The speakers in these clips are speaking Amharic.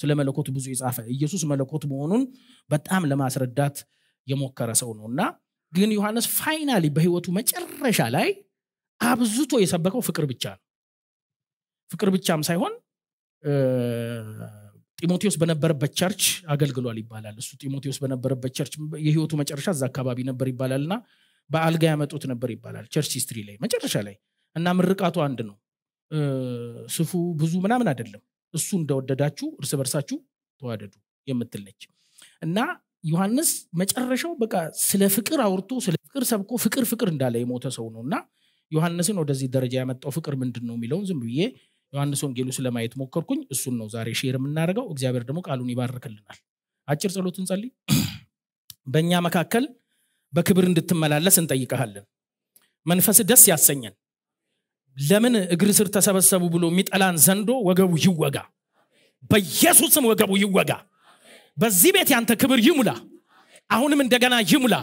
ስለ መለኮት ብዙ የጻፈ ኢየሱስ መለኮት መሆኑን በጣም ለማስረዳት የሞከረ ሰው ነው እና ግን ዮሐንስ ፋይናሊ በህይወቱ መጨረሻ ላይ አብዝቶ የሰበከው ፍቅር ብቻ ነው ፍቅር ብቻም ሳይሆን ጢሞቴዎስ በነበረበት ቸርች አገልግሏል ይባላል እሱ ጢሞቴዎስ በነበረበት ቸርች የህይወቱ መጨረሻ እዛ አካባቢ ነበር ይባላል እና በአልጋ ያመጡት ነበር ይባላል ቸርች ሂስትሪ ላይ መጨረሻ ላይ እና ምርቃቱ አንድ ነው ስፉ ብዙ ምናምን አይደለም እሱ እንደወደዳችሁ እርስ በርሳችሁ ተዋደዱ የምትል ነች እና ዮሐንስ መጨረሻው በቃ ስለ ፍቅር አውርቶ ስለ ፍቅር ሰብኮ ፍቅር ፍቅር እንዳለ የሞተ ሰው ነው እና ዮሐንስን ወደዚህ ደረጃ ያመጣው ፍቅር ምንድን ነው የሚለውን ዝም ብዬ ዮሐንስ ወንጌሉ ስለማየት ሞከርኩኝ እሱን ነው ዛሬ ሼር የምናደርገው እግዚአብሔር ደግሞ ቃሉን ይባርክልናል አጭር ጸሎት ጸል በእኛ መካከል በክብር እንድትመላለስ እንጠይቀሃለን መንፈስ ደስ ያሰኘን ለምን እግር ስር ተሰበሰቡ ብሎ የሚጠላን ዘንዶ ወገቡ ይወጋ በኢየሱስም ወገቡ ይወጋ በዚህ ቤት ያንተ ክብር ይሙላ አሁንም እንደገና ይሙላ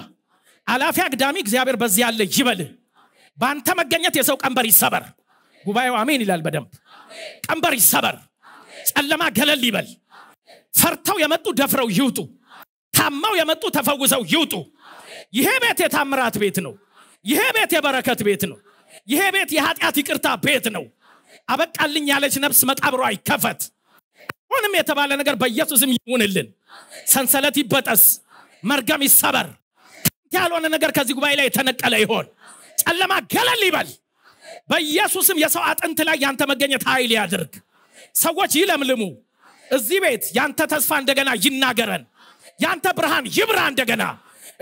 አላፊ አግዳሚ እግዚአብሔር በዚህ ያለ ይበል በአንተ መገኘት የሰው ቀንበር ይሰበር ጉባኤው አሜን ይላል በደንብ ቀንበር ይሰበር ጨለማ ገለል ይበል ፈርተው የመጡ ደፍረው ይውጡ ታማው የመጡ ተፈውሰው ይውጡ ይሄ ቤት የታምራት ቤት ነው ይሄ ቤት የበረከት ቤት ነው ይሄ ቤት የኃጢአት ይቅርታ ቤት ነው አበቃልኝ ያለች ነፍስ መቃብሯ ይከፈት ሆንም የተባለ ነገር በኢየሱስም ይሁንልን ሰንሰለት ይበጠስ መርገም ይሰበር ያልሆነ ነገር ከዚህ ጉባኤ ላይ የተነቀለ ይሆን ጨለማ ገለል ይበል በኢየሱስም የሰው አጥንት ላይ ያንተ መገኘት ኃይል ያድርግ ሰዎች ይለምልሙ እዚህ ቤት ያንተ ተስፋ እንደገና ይናገረን ያንተ ብርሃን ይብራ እንደገና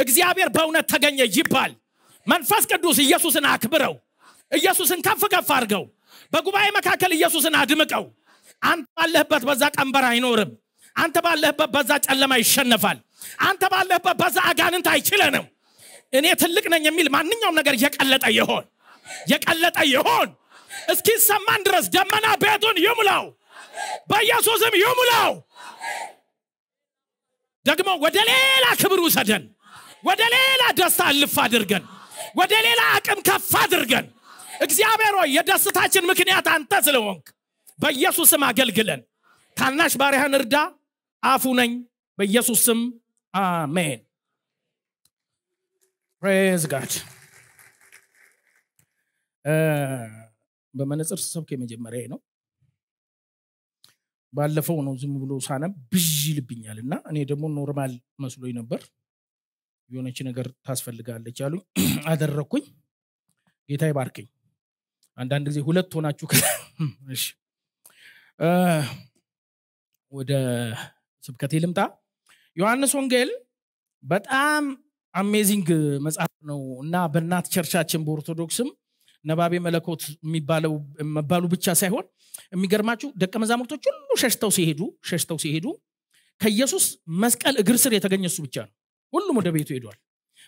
እግዚአብሔር በእውነት ተገኘ ይባል መንፈስ ቅዱስ ኢየሱስን አክብረው ኢየሱስን ከፍ ከፍ አድርገው። በጉባኤ መካከል ኢየሱስን አድምቀው። አንተ ባለህበት በዛ ቀንበር አይኖርም። አንተ ባለህበት በዛ ጨለማ ይሸነፋል። አንተ ባለህበት በዛ አጋንንት አይችለንም። እኔ ትልቅ ነኝ የሚል ማንኛውም ነገር የቀለጠ ይሆን የቀለጠ ይሆን እስኪሰማን ድረስ ደመና ቤቱን ይሙላው፣ በኢየሱስም ይሙላው። ደግሞ ወደ ሌላ ክብር ውሰደን፣ ወደ ሌላ ደስታ እልፍ አድርገን፣ ወደ ሌላ አቅም ከፍ አድርገን እግዚአብሔር ሆይ የደስታችን ምክንያት አንተ ስለሆንክ በኢየሱስ ስም አገልግለን። ታናሽ ባሪያህን እርዳ። አፉ ነኝ። በኢየሱስ ስም አሜን። ፕሬዝ ጋድ። በመነፅር ስሰብክ የመጀመሪያ ነው። ባለፈው ነው ዝም ብሎ ሳነ ብዥ ይልብኛል እና እኔ ደግሞ ኖርማል መስሎኝ ነበር። የሆነች ነገር ታስፈልጋለች አሉኝ። አደረግኩኝ። ጌታ ይባርክኝ አንዳንድ ጊዜ ሁለት ሆናችሁ ወደ ስብከቴ ልምጣ ዮሐንስ ወንጌል በጣም አሜዚንግ መጽሐፍ ነው እና በእናት ቸርቻችን በኦርቶዶክስም ነባቤ መለኮት መባሉ ብቻ ሳይሆን የሚገርማችሁ ደቀ መዛሙርቶች ሁሉ ሸሽተው ሲሄዱ ሸሽተው ሲሄዱ ከኢየሱስ መስቀል እግር ስር የተገኘ እሱ ብቻ ነው ሁሉም ወደ ቤቱ ሄዷል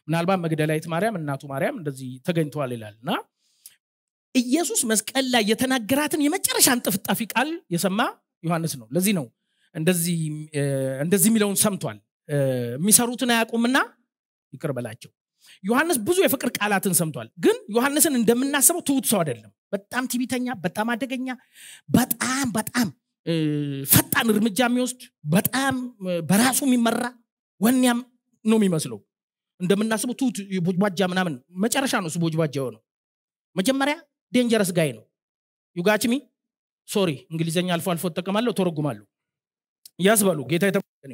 ምናልባት መግደላዊት ማርያም እናቱ ማርያም እንደዚህ ተገኝተዋል ይላል እና ኢየሱስ መስቀል ላይ የተናገራትን የመጨረሻን ጥፍጣፊ ቃል የሰማ ዮሐንስ ነው ለዚህ ነው እንደዚህ የሚለውን ሰምቷል የሚሰሩትን አያቁምና ይቅር በላቸው ዮሐንስ ብዙ የፍቅር ቃላትን ሰምቷል ግን ዮሐንስን እንደምናስበው ትውት ሰው አይደለም በጣም ትቢተኛ በጣም አደገኛ በጣም በጣም ፈጣን እርምጃ የሚወስድ በጣም በራሱ የሚመራ ወኔያም ነው የሚመስለው እንደምናስበው ትት ቦጅባጃ ምናምን መጨረሻ ነው እሱ ቦጅባጃ የሆነው መጀመሪያ ዴንጀረስ ጋይ ነው ዩጋችሚ ሶሪ እንግሊዝኛ አልፎ አልፎ እጠቀማለሁ ተረጉማለሁ ያስ በሉ ጌታ የተመሰገነ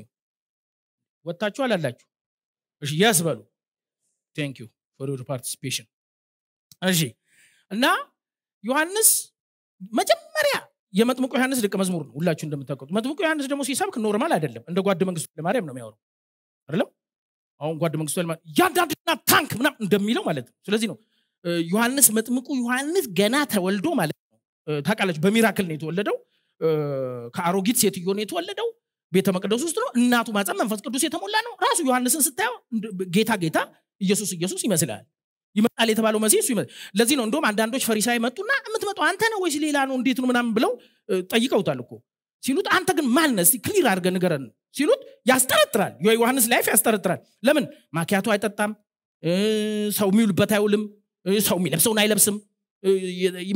ወጥታችሁ አላላችሁ እሺ ያስ በሉ ቴንክ ዩ ፎር ዮር ፓርቲሲፔሽን እሺ እና ዮሐንስ መጀመሪያ የመጥምቁ ዮሐንስ ደቀ መዝሙር ነው ሁላችሁ እንደምታውቁት መጥምቁ ዮሐንስ ደግሞ ሲሰብክ ኖርማል አይደለም እንደ ጓድ መንግስቱ ለማርያም ነው የሚያወሩ አይደለም አሁን ጓድ መንግስቱ ያንዳንድና ታንክ ምናም እንደሚለው ማለት ነው ስለዚህ ነው ዮሐንስ መጥምቁ ዮሐንስ ገና ተወልዶ ማለት ነው ታቃለች በሚራክል ነው የተወለደው ከአሮጊት ሴትዮ ነው የተወለደው ቤተ መቅደስ ውስጥ ነው እናቱ ማፀን መንፈስ ቅዱስ የተሞላ ነው ራሱ ዮሐንስን ስታየው ጌታ ጌታ ኢየሱስ ኢየሱስ ይመስላል ይመጣል የተባለው መሲ እሱ ለዚህ ነው እንደውም አንዳንዶች ፈሪሳይ መጡና የምትመጣው አንተ ነው ወይስ ሌላ ነው እንዴት ነው ምናምን ብለው ጠይቀውታል እኮ ሲሉት አንተ ግን ማን ክሊር አድርገ ንገረን ሲሉት ያስጠረጥራል ዮሐንስ ላይፍ ያስጠረጥራል ለምን ማኪያቱ አይጠጣም ሰው የሚውልበት አይውልም ሰው የሚለብሰውን አይለብስም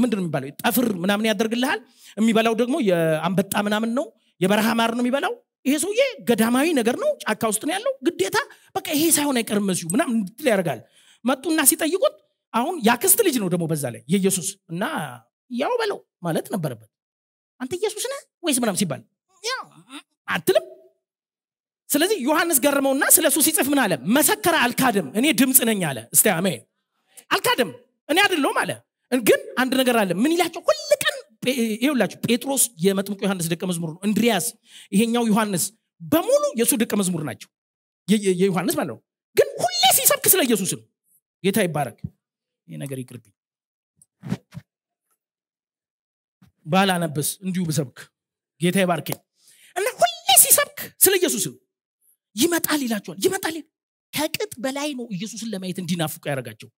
ምንድን የሚባለው ጠፍር ምናምን ያደርግልሃል የሚበላው ደግሞ የአንበጣ ምናምን ነው የበረሃ ማር ነው የሚበላው ይሄ ሰውዬ ገዳማዊ ነገር ነው ጫካ ውስጥ ነው ያለው ግዴታ በቃ ይሄ ሳይሆን አይቀርም መሲሁ ምናምን እንድትል ያደርጋል መጡና ሲጠይቁት አሁን ያክስት ልጅ ነው ደግሞ በዛ ላይ የኢየሱስ እና ያው በለው ማለት ነበረበት አንተ ኢየሱስ ነ ወይስ ምናምን ሲባል አትልም ስለዚህ ዮሐንስ ገርመውና ስለ እሱ ሲጽፍ ምን አለ መሰከረ አልካድም እኔ ድምፅ ነኝ አለ እስቲ አሜን አልካደም እኔ አደለው አለ ግን አንድ ነገር አለ ምን ይላቸው ሁል ቀን ይሁላችሁ ጴጥሮስ የመጥምቁ ዮሐንስ ደቀ መዝሙር ነው እንድሪያስ ይሄኛው ዮሐንስ በሙሉ የእሱ ደቀ መዝሙር ናቸው የዮሐንስ ማለት ነው ግን ሁሌ ሲሰብክ ስለ ኢየሱስ ነው ጌታ ይባረክ ይህ ነገር ይቅርብኝ ባላነብስ እንዲሁ ብሰብክ ጌታ ይባርክ እና ሁሌ ሲሰብክ ስለ ኢየሱስ ነው ይመጣል ይላቸዋል ይመጣል ከቅጥ በላይ ነው ኢየሱስን ለማየት እንዲናፍቁ ያደረጋቸው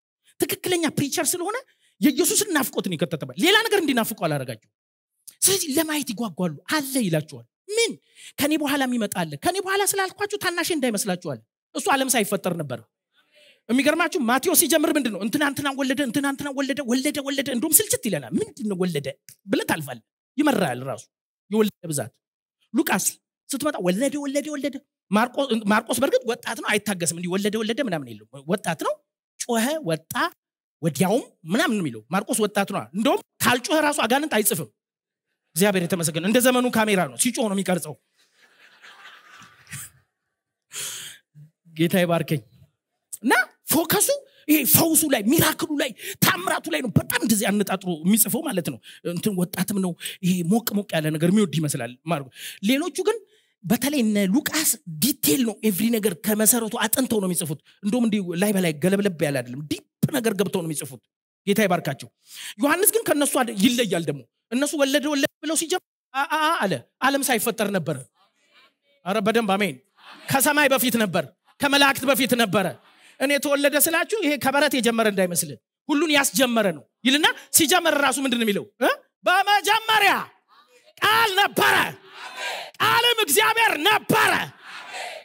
ትክክለኛ ፕሪቸር ስለሆነ የኢየሱስን ነው የከተተበት ሌላ ነገር እንዲናፍቁ አላረጋቸው ስለዚህ ለማየት ይጓጓሉ አለ ይላቸዋል ምን ከኔ በኋላ የሚመጣለ ከኔ በኋላ ስላልኳችሁ ታናሽ እንዳይመስላችኋል እሱ አለም ሳይፈጠር ነበር የሚገርማችሁ ማቴዎስ ሲጀምር ምንድ ነው እንትና እንትና ወለደ እንትና እንትና ወለደ ወለደ ወለደ እንዲሁም ስልችት ይለናል ምንድን ወለደ ብለ ታልፋል ይመራል ራሱ የወለደ ብዛት ሉቃስ ስትመጣ ወለደ ወለደ ወለደ ማርቆስ በእርግጥ ወጣት ነው አይታገስም እንዲ ወለደ ወለደ ምናምን የለም ወጣት ነው ጮኸ ወጣ ወዲያውም ምናምን የሚለው ማርቆስ ወጣት ነ እንደውም ካልጮኸ ራሱ አጋንንት አይጽፍም እግዚአብሔር የተመሰገነ እንደ ዘመኑ ካሜራ ነው ሲጮ ነው የሚቀርጸው ጌታ ይባርከኝ እና ፎከሱ ይሄ ፈውሱ ላይ ሚራክሉ ላይ ታምራቱ ላይ ነው በጣም እንደዚህ አነጣጥሮ የሚጽፈው ማለት ነው እንትን ወጣትም ነው ይሄ ሞቅ ሞቅ ያለ ነገር የሚወድ ይመስላል ሌሎቹ ግን በተለይ እነ ሉቃስ ዲቴል ነው ኤቭሪ ነገር ከመሰረቱ አጥንተው ነው የሚጽፉት እንደውም እንዲ ላይ በላይ ገለብለብ ያለ አይደለም ዲፕ ነገር ገብተው ነው የሚጽፉት ጌታ ይባርካቸው ዮሐንስ ግን ከእነሱ ይለያል ደግሞ እነሱ ወለደ ወለደ ብለው ሲጀምር አለ አለም ሳይፈጠር ነበር አረ በደንብ አሜን ከሰማይ በፊት ነበር ከመላእክት በፊት ነበረ እኔ ተወለደ ስላችሁ ይሄ ከበረት የጀመረ እንዳይመስል ሁሉን ያስጀመረ ነው ይልና ሲጀመር ራሱ ምንድን የሚለው በመጀመሪያ ቃል ነበረ ዓለም እግዚአብሔር ነበረ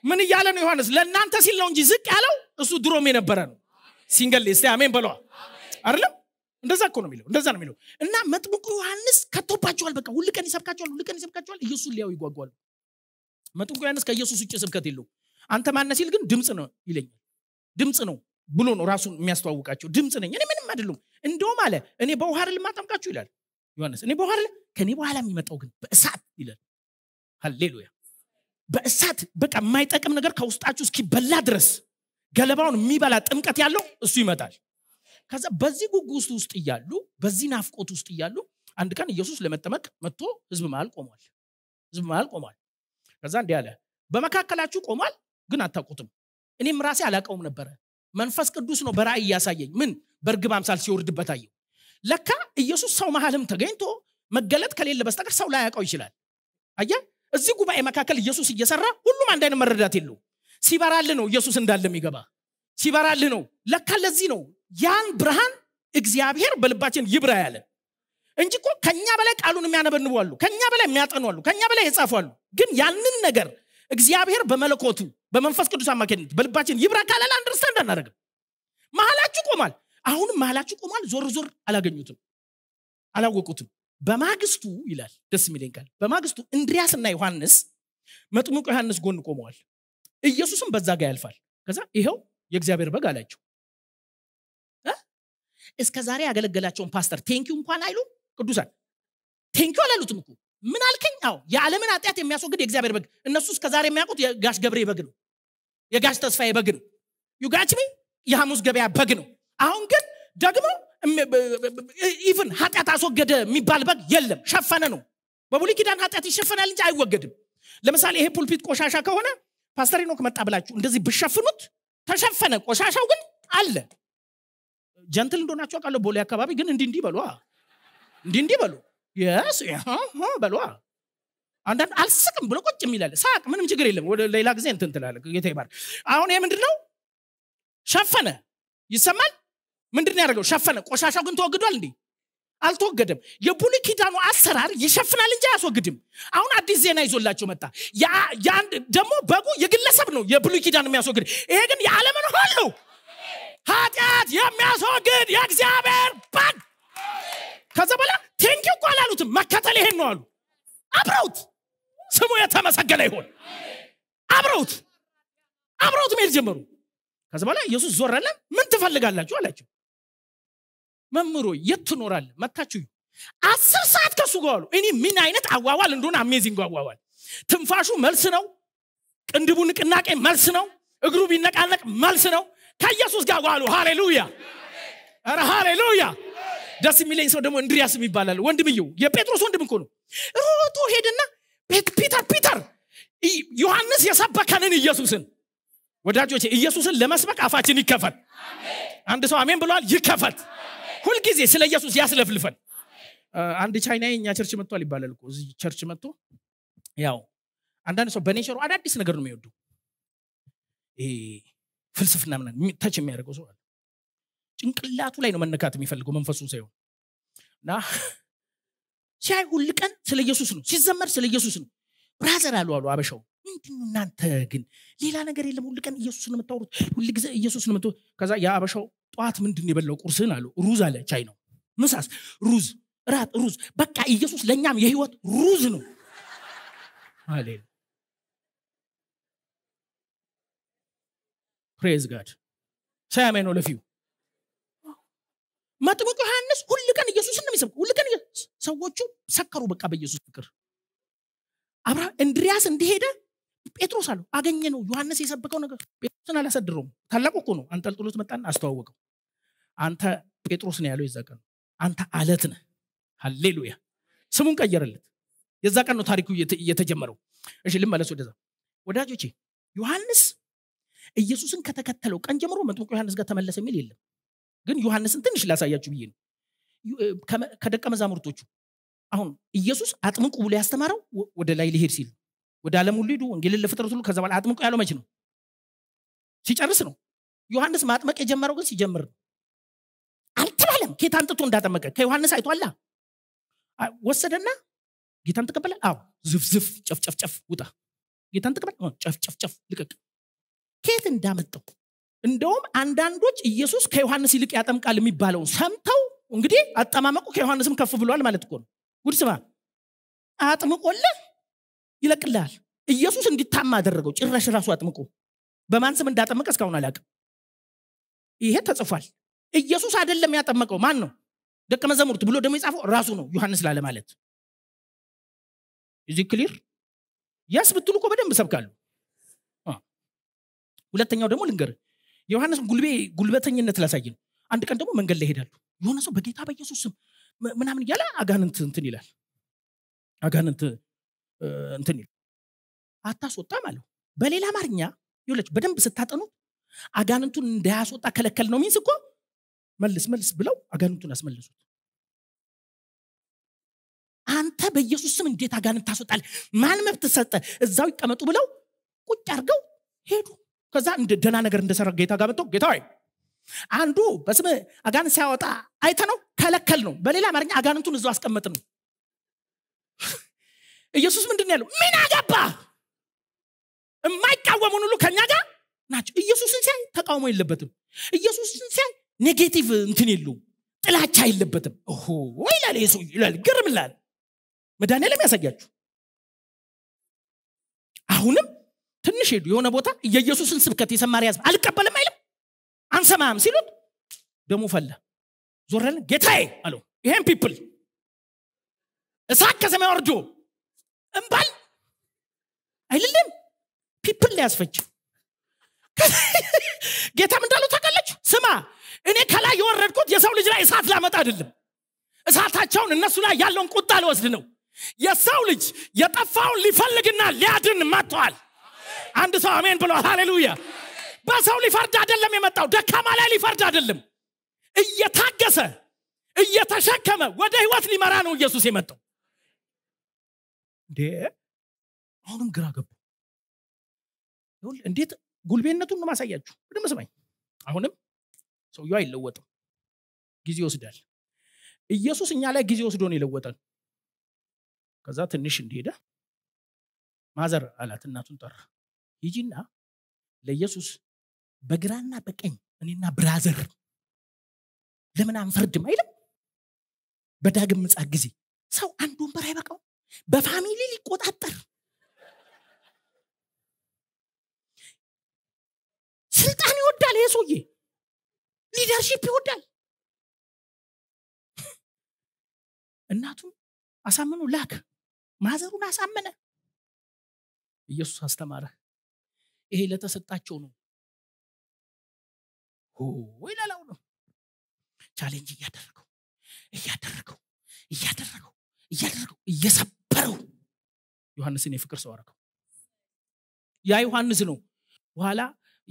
ምን እያለ ነው ዮሐንስ ለእናንተ ሲል ነው እንጂ ዝቅ ያለው እሱ ድሮም የነበረ ነው ሲንገል ስ አሜን በለዋ አይደለም እንደዛ እኮ ነው የሚለው እንደዛ ነው የሚለው እና መጥምቁ ዮሐንስ ከቶባቸዋል በቃ ሁል ቀን ይሰብካቸዋል ሁል ቀን ይሰብካቸዋል ኢየሱስ ሊያው ይጓጓሉ መጥምቁ ዮሐንስ ከኢየሱስ ውጭ ስብከት የለው አንተ ማነ ሲል ግን ድምፅ ነው ይለኛል ድምፅ ነው ብሎ ነው ራሱን የሚያስተዋውቃቸው ድምፅ ነኝ እኔ ምንም አይደለም እንደውም አለ እኔ በውሃር ልማጠምቃችሁ ይላል ዮሐንስ እኔ በውሃር ከእኔ በኋላ የሚመጣው ግን በእሳት ይላል ሃሌሉያ በእሳት በቃ የማይጠቅም ነገር ከውስጣችሁ እስኪበላ ድረስ ገለባውን የሚበላ ጥምቀት ያለው እሱ ይመጣል ከዛ በዚህ ጉጉስ ውስጥ እያሉ በዚህ ናፍቆት ውስጥ እያሉ አንድ ቀን ኢየሱስ ለመጠመቅ መጥቶ ህዝብ መሃል ቆሟል ህዝብ መሃል ቆሟል ከዛ እንዲህ አለ በመካከላችሁ ቆሟል ግን አታውቁትም እኔም ራሴ አላቀውም ነበረ መንፈስ ቅዱስ ነው በራእይ እያሳየኝ ምን በእርግብ አምሳል ሲወርድበት አየው ለካ ኢየሱስ ሰው መሃልም ተገኝቶ መገለጥ ከሌለ በስተቀር ሰው ላያውቀው ይችላል አየ እዚህ ጉባኤ መካከል ኢየሱስ እየሰራ ሁሉም አንድ አይነት መረዳት የለው ሲበራልህ ነው ኢየሱስ እንዳለ የሚገባ ሲበራልህ ነው ለካ ለዚህ ነው ያን ብርሃን እግዚአብሔር በልባችን ይብራ ያለ እንጂ እኮ ከኛ በላይ ቃሉን የሚያነበንቡ አሉ ከኛ በላይ የሚያጠኑ አሉ ከኛ በላይ የጻፉ አሉ ግን ያንን ነገር እግዚአብሔር በመለኮቱ በመንፈስ ቅዱስ አማካኝነት በልባችን ይብራ ካለላ አንደርስታንድ አናደርግም መሀላችሁ ቆሟል አሁንም መሀላችሁ ቆሟል ዞር ዞር አላገኙትም አላወቁትም በማግስቱ ይላል ደስ የሚለኝ ቃል በማግስቱ እንድሪያስና ዮሐንስ መጥምቁ ዮሐንስ ጎን ቆመዋል ኢየሱስም በዛ ጋር ያልፋል ከዛ ይኸው የእግዚአብሔር በግ አላቸው እስከ ዛሬ ያገለገላቸውን ፓስተር ቴንኪው እንኳን አይሉ ቅዱሳን ቴንኪ አላሉትም እኮ ምን አልከኝ አዎ የዓለምን ኃጢአት የሚያስወግድ የእግዚአብሔር በግ እነሱ እስከ ዛሬ የሚያውቁት የጋሽ ገብሬ በግ ነው የጋሽ ተስፋዬ በግ ነው ዩጋችሜ የሐሙስ ገበያ በግ ነው አሁን ግን ደግሞ ኢቨን ኃጢአት አስወገደ የሚባል በግ የለም ሸፈነ ነው በቡሊ ኪዳን ኃጢአት ይሸፈናል እንጂ አይወገድም ለምሳሌ ይሄ ፑልፒት ቆሻሻ ከሆነ ፓስተር ኖክ መጣ ብላችሁ እንደዚህ ብሸፍኑት ተሸፈነ ቆሻሻው ግን አለ ጀንትል እንደሆናቸው ቃለ ቦሌ አካባቢ ግን እንዲ እንዲህ በሉ እንዲ እንዲህ በሉ በሉ አንዳንድ አልስቅም ብሎ ቁጭ የሚላለ ሳቅ ምንም ችግር የለም ወደ ሌላ ጊዜ እንትን ትላለ ጌታ ይባርክ አሁን ይሄ ምንድን ነው ሸፈነ ይሰማል ምንድን ያደርገው ሸፈነ ቆሻሻው ግን ተወግዷል እንዴ አልተወገደም የቡኒ ኪዳኑ አሰራር ይሸፍናል እንጂ አያስወግድም አሁን አዲስ ዜና ይዞላቸው መጣ ደግሞ በጉ የግለሰብ ነው የቡኒ ኪዳን የሚያስወግድ ይሄ ግን የዓለምን ሁሉ ኃጢአት የሚያስወግድ የእግዚአብሔር በግ ከዛ በላ ቴንኪ እኳ አላሉትም መከተል ይሄን ነው አሉ አብረውት ስሙ የተመሰገነ ይሆን አብረውት አብረውት መሄድ ጀመሩ ከዛ በኋላ ኢየሱስ ዞረለን ምን ትፈልጋላችሁ አላቸው መምሮ የት ትኖራለ መታችሁ አስር ሰዓት ከሱ ጋሉ እኔ ምን አይነት አዋዋል እንደሆነ አሜዚንግ አዋዋል ትንፋሹ መልስ ነው ቅንድቡ ንቅናቄ መልስ ነው እግሩ ቢነቃነቅ መልስ ነው ከኢየሱስ ጋር ዋሉ ሃሌሉያ ረ ሃሌሉያ ደስ የሚለኝ ሰው ደግሞ እንድሪያስ ይባላል ወንድምየው የጴጥሮስ ወንድም እኮ ነው ሮጦ ሄድና ፒተር ፒተር ዮሐንስ የሰበከንን ኢየሱስን ወዳጆቼ ኢየሱስን ለመስበክ አፋችን ይከፈት አንድ ሰው አሜን ብለዋል ይከፈት ሁልጊዜ ስለ ኢየሱስ ያስለፍልፈን አንድ ቻይና የኛ ቸርች መጥቷል ይባላል እ እዚህ ቸርች መጥቶ ያው አንዳንድ ሰው በኔቸሩ አዳዲስ ነገር ነው የሚወዱ ፍልስፍና ምናምን ተች የሚያደርገው ሰው አለ ጭንቅላቱ ላይ ነው መነካት የሚፈልገው መንፈሱን ሳይሆን እና ሲያይ ሁል ቀን ስለ ኢየሱስ ነው ሲዘመር ስለ ኢየሱስ ነው ብራዘር አሉ አሉ አበሻው ምንድን እናንተ ግን ሌላ ነገር የለም ሁል ቀን ኢየሱስን የምታወሩት ሁል ጊዜ ኢየሱስ ነው ከዛ የአበሻው ጠዋት ምንድን የበላው ቁርስን አሉ ሩዝ አለ ቻይ ነው ምሳስ ሩዝ ራት ሩዝ በቃ ኢየሱስ ለእኛም የህይወት ሩዝ ነው አሌሉ ፕሬዝ ጋድ ሰያሜ ነው ለፊው መጥምቁ ዮሐንስ ሁል ቀን ኢየሱስን ነው ሁል ቀን ሰዎቹ ሰከሩ በቃ በኢየሱስ ፍቅር አብራ እንድሪያስ እንደሄደ ጴጥሮስ አለው አገኘ ነው ዮሐንስ የሰበከው ነገር ጴጥሮስን አላሰድረውም ታላቁ እኮ ነው አንጠልጥሎት መጣን አስተዋወቀው አንተ ጴጥሮስ ነው ያለው የዛ ቀን አንተ አለት ነህ ሀሌሉያ ስሙን ቀየረለት የዛ ቀን ነው ታሪኩ የተጀመረው እሺ ልመለስ ወደዛ ወዳጆቼ ዮሐንስ ኢየሱስን ከተከተለው ቀን ጀምሮ መጥምቁ ዮሐንስ ጋር ተመለሰ የሚል የለም ግን ዮሐንስን ትንሽ ላሳያችሁ ብዬ ነው ከደቀ መዛሙርቶቹ አሁን ኢየሱስ አጥምቁ ብሎ ያስተማረው ወደ ላይ ሊሄድ ሲል ወደ ዓለም ሁሉ ሂዱ ወንጌልን ለፍጥረት ሁሉ ከዛ በኋላ አጥምቁ ያለው መች ነው ሲጨርስ ነው ዮሐንስ ማጥመቅ የጀመረው ግን ሲጀምር ነው የለም። ጌታ አንጥቶ እንዳጠመቀ ከዮሐንስ አይቷላ ወሰደና ጌታን ተቀበለ። አዎ ዝፍዝፍ ጨፍጨፍጨፍ ውጣ ጌታን ተቀበለ። ጨፍጨፍጨፍ ልቀቅ። ኬት እንዳመጠው እንደውም አንዳንዶች ኢየሱስ ከዮሐንስ ይልቅ ያጠምቃል የሚባለውን ሰምተው እንግዲህ አጠማመቁ ከዮሐንስም ከፍ ብሏል ማለት እኮ ነው። ጉድ ስማ፣ አጥምቆልህ ይለቅልሃል። ኢየሱስ እንዲታማ አደረገው። ጭራሽ ራሱ አጥምቆ በማን ስም እንዳጠመቀ እስካሁን አላቅም ይሄ ተጽፏል። ኢየሱስ አይደለም ያጠመቀው ማን ነው ደቀ መዘሙርት ብሎ ደግሞ የጻፈው ራሱ ነው ዮሐንስ ላለ ማለት እዚህ ክሊር ያስ ብትሉ እኮ በደንብ ሰብካሉ ሁለተኛው ደግሞ ልንገር ዮሐንስ ጉልቤ ጉልበተኝነት ላሳይ ነው አንድ ቀን ደግሞ መንገድ ላይ ሄዳሉ የሆነ ሰው በጌታ በኢየሱስ ስም ምናምን እያለ አጋንንት እንትን ይላል አጋንንት እንትን ይላል አታስወጣም አለው በሌላ አማርኛ ይለች በደንብ ስታጠኑት አጋንንቱን እንዳያስወጣ ከለከል ነው ሚንስ እኮ መልስ መልስ ብለው አጋንንቱን አስመለሱት አንተ በኢየሱስ ስም እንዴት አጋንንት ታስወጣል ማን መብት ሰጠ እዛው ይቀመጡ ብለው ቁጭ አድርገው ሄዱ ከዛ ደና ነገር እንደሰራ ጌታ ጋር መጥተው ጌታ ወይ አንዱ በስም አጋን ሲያወጣ አይተ ነው ከለከል ነው በሌላ አማርኛ አጋንንቱን እዛው አስቀመጥ ነው ኢየሱስ ምንድን ያለው ምን አገባ የማይቃወሙን ሁሉ ከኛ ጋር ናቸው ኢየሱስን ሲያይ ተቃውሞ የለበትም ኢየሱስን ሲያይ ኔጌቲቭ እንትን የለውም ጥላቻ የለበትም ይላል ሰው ይላል ግርም ላል መድኃኔዓለም ለሚያሳያችሁ አሁንም ትንሽ ሄዱ የሆነ ቦታ የኢየሱስን ስብከት የሰማሪ ያዝ አልቀበልም አይልም አንሰማም ሲሉት ደሞ ፈላ ዞረልን ጌታዬ አለው ይሄን ፒፕል እሳት ከሰማይ ወርዶ እምባል አይልልም ፒፕል ሊያስፈጅ ጌታም እንዳለው ታቃለች ስማ እኔ ከላይ የወረድኩት የሰው ልጅ ላይ እሳት ላመጣ አይደለም እሳታቸውን እነሱ ላይ ያለውን ቁጣ ልወስድ ነው የሰው ልጅ የጠፋውን ሊፈልግና ሊያድን መጥተዋል አንድ ሰው አሜን ብሏል ሃሌሉያ በሰው ሊፈርድ አይደለም የመጣው ደካማ ላይ ሊፈርድ አይደለም እየታገሰ እየተሸከመ ወደ ህይወት ሊመራ ነው ኢየሱስ የመጣው እንዴ አሁንም ግራ ገባ እንዴት ጉልቤነቱን ነው ማሳያችሁ ምንም ስማኝ አሁንም ሰውየው አይለወጥም። ጊዜ ይወስዳል። ኢየሱስ እኛ ላይ ጊዜ ወስዶ ነው የለወጠን። ከዛ ትንሽ እንደሄደ ማዘር አላት፣ እናቱን ጠራ። ይጂና ለኢየሱስ በግራና በቀኝ እኔና ብራዘር ለምን አንፈርድም አይልም። በዳግም ምጽአት ጊዜ ሰው አንድ ወንበር አይበቃው፣ በፋሚሊ ሊቆጣጠር ስልጣን ይወዳል ይሄ ሰውዬ። ሊደርሺፕ ይወዳል እናቱን አሳምኑ ላክ ማዘሩን አሳመነ ኢየሱስ አስተማረ ይሄ ለተሰጣቸው ነው ይላላው ነው ቻሌንጅ እያደረገው እያደረገው እያደረገው እያደረገው እየሰበረው ዮሐንስን የፍቅር ሰው አረከው ያ ዮሐንስ ነው በኋላ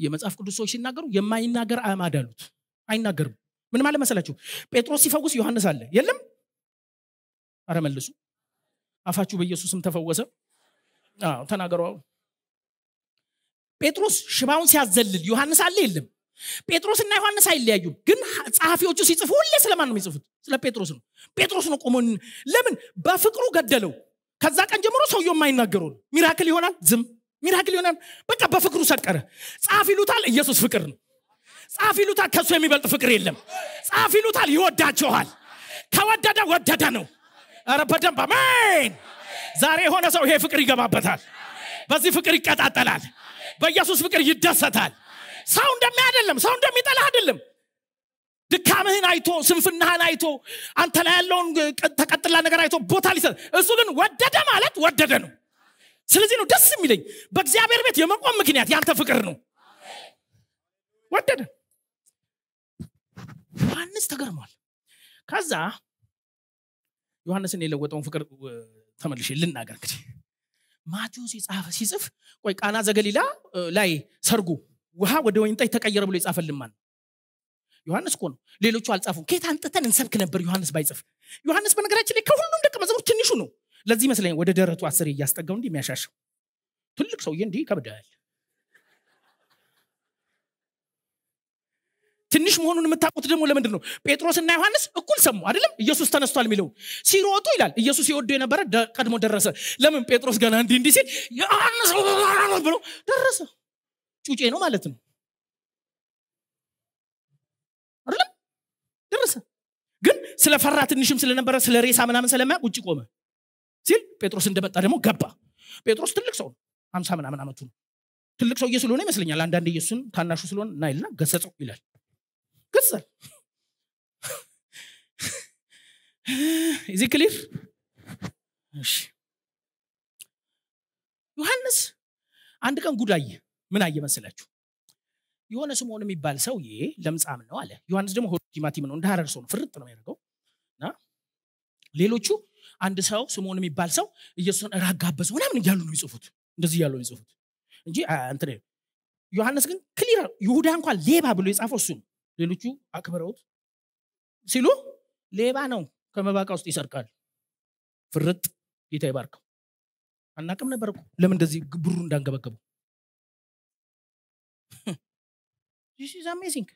የመጽሐፍ ቅዱስ ሰዎች ሲናገሩ የማይናገር አማድ አሉት አይናገርም ምን ማለት መሰላችሁ ጴጥሮስ ሲፈውስ ዮሐንስ አለ የለም አረ መልሱ አፋችሁ በኢየሱስም ተፈወሰ ተናገረ ጴጥሮስ ሽባውን ሲያዘልል ዮሐንስ አለ የለም ጴጥሮስና ዮሐንስ አይለያዩም ግን ጸሐፊዎቹ ሲጽፉ ሁሌ ስለማን ነው የሚጽፉት ስለ ጴጥሮስ ነው ጴጥሮስ ነው ቆሞ ለምን በፍቅሩ ገደለው ከዛ ቀን ጀምሮ ሰውየው የማይናገሩ ሚራክል ይሆናል ዝም ሚራክል ይሆናል በቃ በፍቅሩ ሰቀረ ጸሐፊ ይሉታል ኢየሱስ ፍቅር ነው ጻፍ ይሉታል። ከእሱ የሚበልጥ ፍቅር የለም። ጻፍ ይሉታል። ይወዳችኋል። ከወደደ ወደደ ነው። ኧረ በደንብ አሜን። ዛሬ የሆነ ሰው ይሄ ፍቅር ይገባበታል። በዚህ ፍቅር ይቀጣጠላል። በኢየሱስ ፍቅር ይደሰታል። ሰው እንደሚ አይደለም፣ ሰው እንደሚጠላ አይደለም። ድካምህን አይቶ ስንፍናህን አይቶ አንተ ላይ ያለውን ተቀጥላ ነገር አይቶ ቦታ ሊሰጥ እሱ ግን ወደደ ማለት ወደደ ነው። ስለዚህ ነው ደስ የሚለኝ በእግዚአብሔር ቤት የመቆም ምክንያት ያንተ ፍቅር ነው። ወደደ ዮሐንስ ተገርሟል። ከዛ ዮሐንስን የለወጠውን ፍቅር ተመልሼ ልናገር እንግዲህ ማቴዎስ የጻፈ ሲጽፍ ቆይ ቃና ዘገሊላ ላይ ሰርጉ ውሃ ወደ ወይንጣ የተቀየረ ተቀየረ ብሎ የጻፈልን ማን ዮሐንስ እኮ ነው። ሌሎቹ አልጻፉም። ከየት አንጥተን እንሰብክ ነበር ዮሐንስ ባይጽፍ። ዮሐንስ በነገራችን ላይ ከሁሉም ደቀ መዝሙር ትንሹ ነው። ለዚህ ይመስለኛል ወደ ደረቱ አስር እያስጠጋው እንዲህ የሚያሻሸው ትልቅ ሰውዬ እንዲህ ይከብዳል። ትንሽ መሆኑን የምታውቁት ደግሞ ለምንድን ነው ጴጥሮስና ዮሐንስ እኩል ሰሙ አይደለም ኢየሱስ ተነስቷል የሚለው ሲሮጡ ይላል ኢየሱስ የወዶ የነበረ ቀድሞ ደረሰ ለምን ጴጥሮስ ገና እንዲህ እንዲህ ሲል ዮሐንስ ብሎ ደረሰ ጩጬ ነው ማለት ነው አይደለም ደረሰ ግን ስለፈራ ትንሽም ስለነበረ ስለ ሬሳ ምናምን ስለማያ ውጭ ቆመ ሲል ጴጥሮስ እንደመጣ ደግሞ ገባ ጴጥሮስ ትልቅ ሰው ነው ሀምሳ ምናምን አመቱ ነው ትልቅ ሰውዬ ስለሆነ ይመስለኛል አንዳንድ ኢየሱስን ታናሹ ስለሆነ ናይልና ገሰጸው ይላል cabeça. Is it clear? ዮሐንስ አንድ ቀን ጉዳይ ምን አየ መሰላችሁ? የሆነ ስምዖን የሚባል ሰውዬ ለምጻም ነው አለ። ዮሐንስ ደግሞ ሆዱ ቲማቲም ነው፣ እንደ ሀረር ሰው ነው፣ ፍርጥ ነው የሚያደርገው። እና ሌሎቹ አንድ ሰው ስምዖን የሚባል ሰው ኢየሱስን ራጋበዘው ምናምን እያሉ ነው የሚጽፉት፣ እንደዚህ እያሉ ነው የሚጽፉት እንጂ እንትን ዮሐንስ ግን ክሊር ይሁዳ እንኳን ሌባ ብሎ የጻፈው እሱ ነው። ሌሎቹ አክብረውት ሲሉ ሌባ ነው ከመባቃ ውስጥ ይሰርቃል። ፍርጥ ጌታ ይባርከው። አናቅም ነበር እኮ ለምን እንደዚህ ብሩ እንዳንገበገቡ። ዚስ ከዚ አሜዚንግ።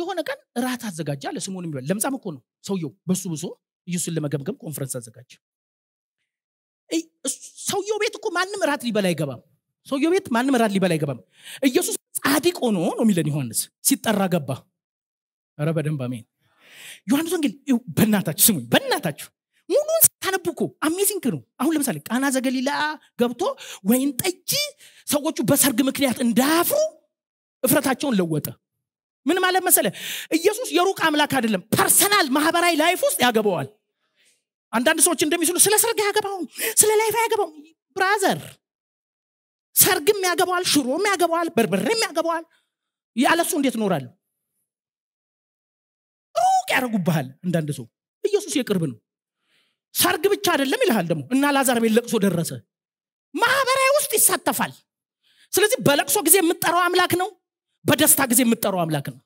የሆነ ቀን እራት አዘጋጀ አለ። ስሙን የሚባል ለምጻም እኮ ነው ሰውየው። በሱ ብሶ ኢየሱስን ለመገምገም ኮንፈረንስ አዘጋጀ። ሰውየው ቤት እኮ ማንም እራት ሊበላ አይገባም። ሰውየው ቤት ማንም እራት ሊበላ አይገባም። ኢየሱስ ጻድቅ ሆኖ ነው የሚለን ዮሐንስ ሲጠራ ገባ ረ በደንብ አሜን ዮሐንስ ወንጌል በእናታችሁ ስሙ በእናታችሁ ሙሉን ስታነቡ አሜዚንግ ነው አሁን ለምሳሌ ቃና ዘገሊላ ገብቶ ወይን ጠጅ ሰዎቹ በሰርግ ምክንያት እንዳያፍሩ እፍረታቸውን ለወጠ ምን ማለት መሰለ ኢየሱስ የሩቅ አምላክ አይደለም ፐርሰናል ማህበራዊ ላይፍ ውስጥ ያገባዋል አንዳንድ ሰዎች እንደሚስሉ ስለ ሰርግ አያገባውም ስለ ላይፍ አያገባውም ብራዘር ሰርግም ያገባዋል፣ ሽሮም ያገባዋል፣ በርበሬም ያገባዋል። ያለሱ እንዴት ኖራሉ ሩቅ ያደርጉብሃል። አንዳንድ ሰው ኢየሱስ የቅርብ ነው። ሰርግ ብቻ አይደለም ይልሃል። ደግሞ እና ላዛር ቤት ለቅሶ ደረሰ። ማህበራዊ ውስጥ ይሳተፋል። ስለዚህ በለቅሶ ጊዜ የምትጠራው አምላክ ነው። በደስታ ጊዜ የምትጠራው አምላክ ነው።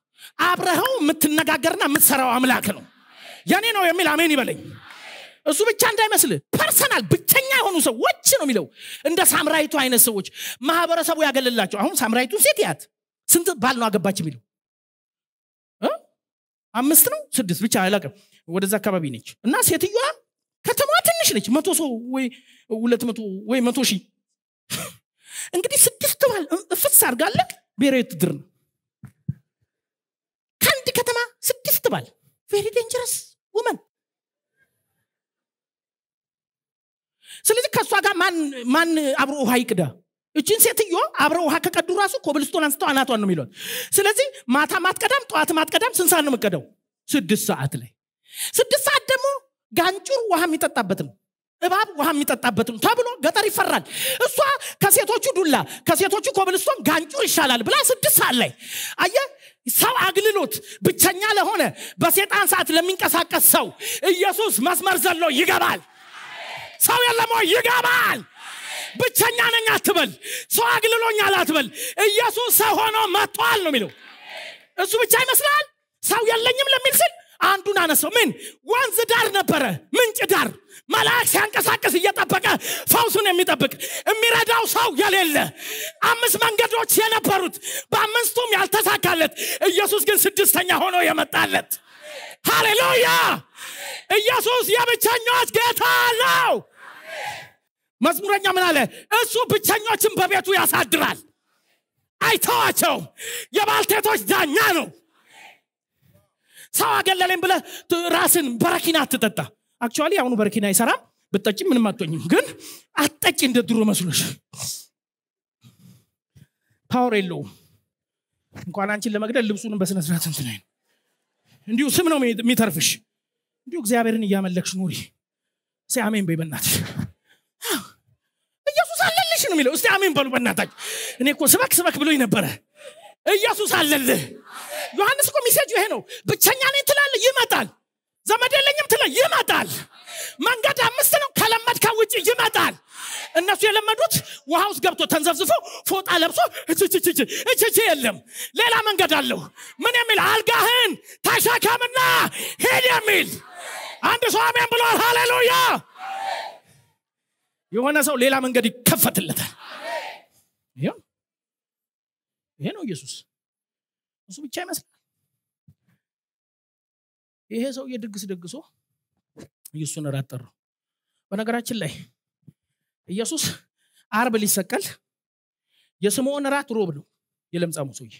አብረኸው የምትነጋገርና የምትሰራው አምላክ ነው። የኔ ነው የሚል አሜን ይበለኝ። እሱ ብቻ እንዳይመስል ፐርሰናል ብቸኛ የሆኑ ሰዎች ነው የሚለው እንደ ሳምራይቱ አይነት ሰዎች ማህበረሰቡ ያገልላቸው አሁን ሳምራይቱ ሴት ያት ስንት ባል ነው አገባች የሚለው አምስት ነው ስድስት ብቻ አላቀ ወደዛ አካባቢ ነች እና ሴትዮዋ ከተማ ትንሽ ነች መቶ ሰው ወይ ሁለት መቶ ወይ መቶ ሺህ እንግዲህ ስድስት ባል ፍስ አርጋለቅ ብሔራዊ ትድር ነው ከአንድ ከተማ ስድስት ባል ቬሪ ዴንጀረስ ውመን ስለዚህ ከእሷ ጋር ማን አብሮ ውሃ ይቅዳ እችን ሴትዮ አብረ ውሃ ከቀዱ ራሱ ኮብልስቶን አንስተው አናቷን ነው የሚሏት ስለዚህ ማታ ማትቀዳም ጠዋት ማትቀዳም ስንሳ ሰዓት ነው የምትቀዳው ስድስት ሰዓት ላይ ስድስት ሰዓት ደግሞ ጋንጩር ውሃ የሚጠጣበት ነው እባብ ውሃ የሚጠጣበት ነው ተብሎ ገጠር ይፈራል እሷ ከሴቶቹ ዱላ ከሴቶቹ ኮብልስቶን ጋንጩር ይሻላል ብላ ስድስት ሰዓት ላይ አየ ሰው አግልሎት ብቸኛ ለሆነ በሴጣን ሰዓት ለሚንቀሳቀስ ሰው ኢየሱስ መስመር ዘሎ ይገባል ሰው የለም ወይ ይገባል ብቸኛ ነኝ አትበል ሰው አግልሎኛል አትበል ኢየሱስ ሰው ሆኖ መጥቷል ነው የሚለው እሱ ብቻ ይመስላል ሰው የለኝም ለሚል ስል አንዱን አነሰው ምን ወንዝ ዳር ነበረ ምንጭ ዳር መልአክ ሲያንቀሳቀስ እየጠበቀ ፈውሱን የሚጠብቅ የሚረዳው ሰው የሌለ አምስት መንገዶች የነበሩት በአምስቱም ያልተሳካለት ኢየሱስ ግን ስድስተኛ ሆኖ የመጣለት ሃሌሉያ ኢየሱስ የብቸኞች ጌታ ነው መዝሙረኛ ምን አለ? እሱ ብቸኞችን በቤቱ ያሳድራል፣ አይተዋቸውም። የባልቴቶች ዳኛ ነው። ሰው አገለለኝ ብለ ራስን በረኪና አትጠጣ። አክቹዋሊ አሁኑ በረኪና አይሰራም። ብጠጭ ምንም አትሆኝም፣ ግን አጠጭ እንደ ድሮ መስሎች ፓወር የለውም። እንኳን አንቺን ለመግደል ልብሱንም በስነስርዓት እንትናይ እንዲሁ ስም ነው የሚተርፍሽ። እንዲሁ እግዚአብሔርን እያመለክሽ ኑሪ። እስቲ አሜን በይ በእናትሽ ኢየሱስ አለልሽ ነው የሚለው እስቲ አሜን በሉ በናታች እኔ እኮ ስበክ ስበክ ብሎኝ ነበረ ኢየሱስ አለልህ ዮሐንስ እኮ ሚሴጁ ይሄ ነው ብቸኛ ነኝ ትላለ ይመጣል ዘመድ የለኝም ትለ ይመጣል መንገድ አምስት ነው ከለመድ ውጭ ይመጣል እነሱ የለመዱት ውሃ ውስጥ ገብቶ ተንዘፍዝፎ ፎጣ ለብሶ እችች የለም ሌላ መንገድ አለው ምን የሚል አልጋህን ተሸከምና ሄድ የሚል አንድ ሰው አሜን ብሏል። ሃሌሉያ። የሆነ ሰው ሌላ መንገድ ይከፈትለታል። ይሄ ነው ኢየሱስ። እሱ ብቻ ይመስላል። ይሄ ሰው የድግስ ደግሶ ኢየሱስን እራት በነገራችን ላይ ኢየሱስ አርብ ሊሰቀል የስምዖን ራት ሮብ ነው የለምጻሙ ሰውዬ።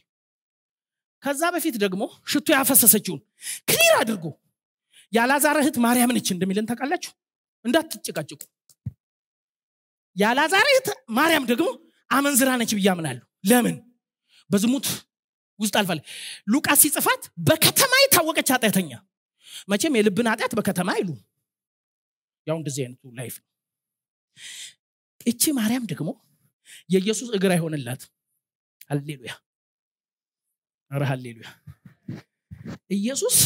ከዛ በፊት ደግሞ ሽቱ ያፈሰሰችውን ክሊር አድርጎ የአላዛር እህት ማርያም ነች እንደሚልን ታውቃላችሁ እንዳትጨቃጭቁ ያላዛር እህት ማርያም ደግሞ አመንዝራ ነች ብዬ አምናለሁ ለምን በዝሙት ውስጥ አልፋለ ሉቃስ ሲጽፋት በከተማ የታወቀች አጠያተኛ መቼም የልብን ኃጢአት በከተማ አይሉ ያው እንደዚህ አይነቱ ላይፍ ነው እቺ ማርያም ደግሞ የኢየሱስ እግር አይሆንላት ሃሌሉያ ረ ሃሌሉያ ኢየሱስ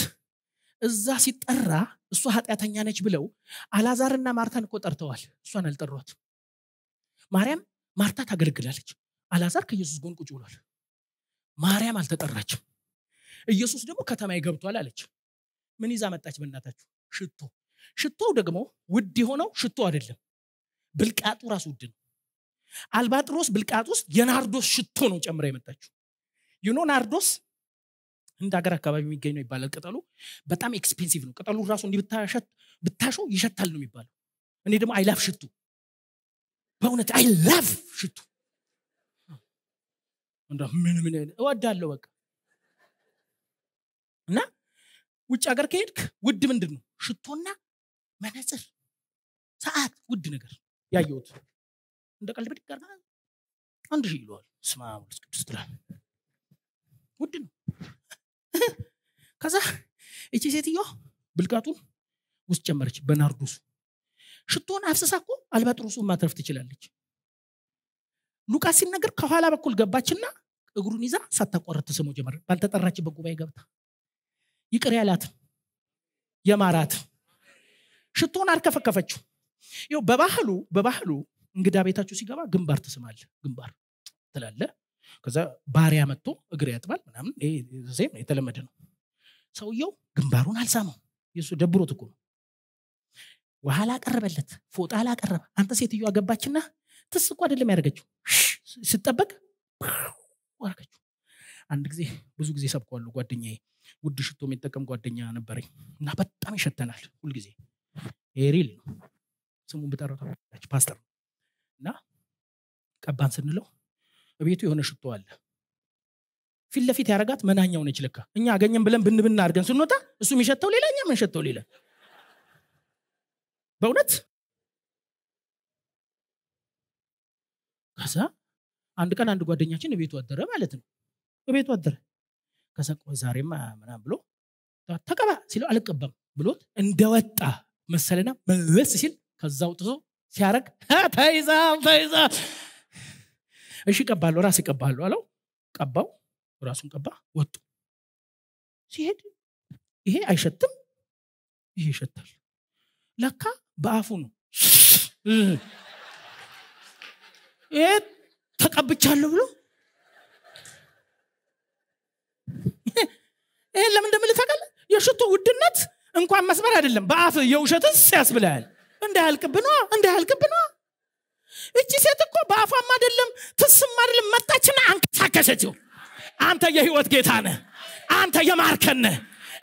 እዛ ሲጠራ እሷ ኃጢአተኛ ነች ብለው አላዛርና ማርታን እኮ ጠርተዋል። እሷን አልጠሯት። ማርያም ማርታ ታገለግላለች። አላዛር ከኢየሱስ ጎን ቁጭ ብሏል። ማርያም አልተጠራችም። ኢየሱስ ደግሞ ከተማ ገብቷል አለች። ምን ይዛ መጣች? በእናታችሁ ሽቶ። ሽቶው ደግሞ ውድ የሆነው ሽቶ አይደለም፣ ብልቃጡ ራሱ ውድ ነው። አልባጥሮስ ብልቃጡ ውስጥ የናርዶስ ሽቶ ነው ጨምረ የመጣችው። ዩኖ ናርዶስ እንደ ሀገር አካባቢ የሚገኝ ነው ይባላል። ቅጠሉ በጣም ኤክስፔንሲቭ ነው። ቅጠሉ ራሱ እንዲህ ብታሸው ይሸታል ነው የሚባለው። እኔ ደግሞ አይላፍ ሽቱ፣ በእውነት አይላፍ ሽቱ ምን ምን እወዳለሁ በቃ እና ውጭ ሀገር ከሄድክ ውድ ምንድን ነው ሽቶና መነጽር ሰዓት ውድ ነገር ያየሁት እንደ ቀልድ ብድግ አንድ ይለዋል ስማ ቅዱስ ትላል ውድ ነው ከዛ እቺ ሴትዮ ብልቃጡን ውስጥ ጨመረች በናርዶሱ ሽቶን አፍስሳ እኮ አልባጥሩሱ ማትረፍ ትችላለች ሉቃስ ሲነገር ከኋላ በኩል ገባችና እግሩን ይዛ ሳታቋረጥ ስሞ ጀመረ ባልተጠራች በጉባኤ ገብታ ይቅር ያላት የማራት ሽቶን አርከፈከፈችው ይው በባህሉ በባህሉ እንግዳ ቤታችሁ ሲገባ ግንባር ትስማለ ግንባር ትላለ ከዛ ባሪያ መጥቶ እግር ያጥባል ምናምን ዜም የተለመደ ነው ሰውየው ግንባሩን አልሳመው የሱ ደብሮ ትኩ ነው ውሃ ላቀረበለት ፎጣ ላቀረበ አንተ ሴትዮ አገባችና ትስ እኳ አደለም ያደረገችው ስጠበቅ አረገችው አንድ ጊዜ ብዙ ጊዜ ሰብከዋለሁ ጓደኛ ውድ ሽቶ የሚጠቀም ጓደኛ ነበረኝ እና በጣም ይሸተናል ሁልጊዜ ሪል ነው ስሙን ብጠረታች ፓስተር እና ቀባን ስንለው እቤቱ የሆነ ሽቶ አለ ፊት ለፊት ያረጋት መናኛው ነች ልካ እኛ አገኘን ብለን ብንብና አድርገን ስንወጣ እሱ የሚሸተው ሌላ እኛ ምንሸተው ሌላ በእውነት ከዛ አንድ ቀን አንድ ጓደኛችን እቤቱ አደረ ማለት ነው እቤቱ አደረ ከሰቆ ዛሬማ ምናም ብሎ ተቀባ ሲለው አልቀባም ብሎት እንደወጣ መሰለና መለስ ሲል ከዛ አውጥቶ ሲያረግ ተይዛ ተይዛ እሺ ቀባለሁ ራስ ቀባለሁ አለው ቀባው ራሱን ቀባ ወጡ ሲሄድ ይሄ አይሸትም ይሄ ይሸታል ለካ በአፉ ነው ይሄ ተቀብቻለሁ ብሎ ይሄን ለምን እንደምል የሽቶ ውድነት እንኳን መስመር አይደለም በአፍ የውሸትን ሲያስብላል እንዳያልቅብኗ እንዳያልቅብኗ እቺ ሴት እኮ በአፏም አይደለም ትስም አይደለም መጣችና አንቀሳቀሰችው አንተ የህይወት ጌታ ነህ አንተ የማርከን ነህ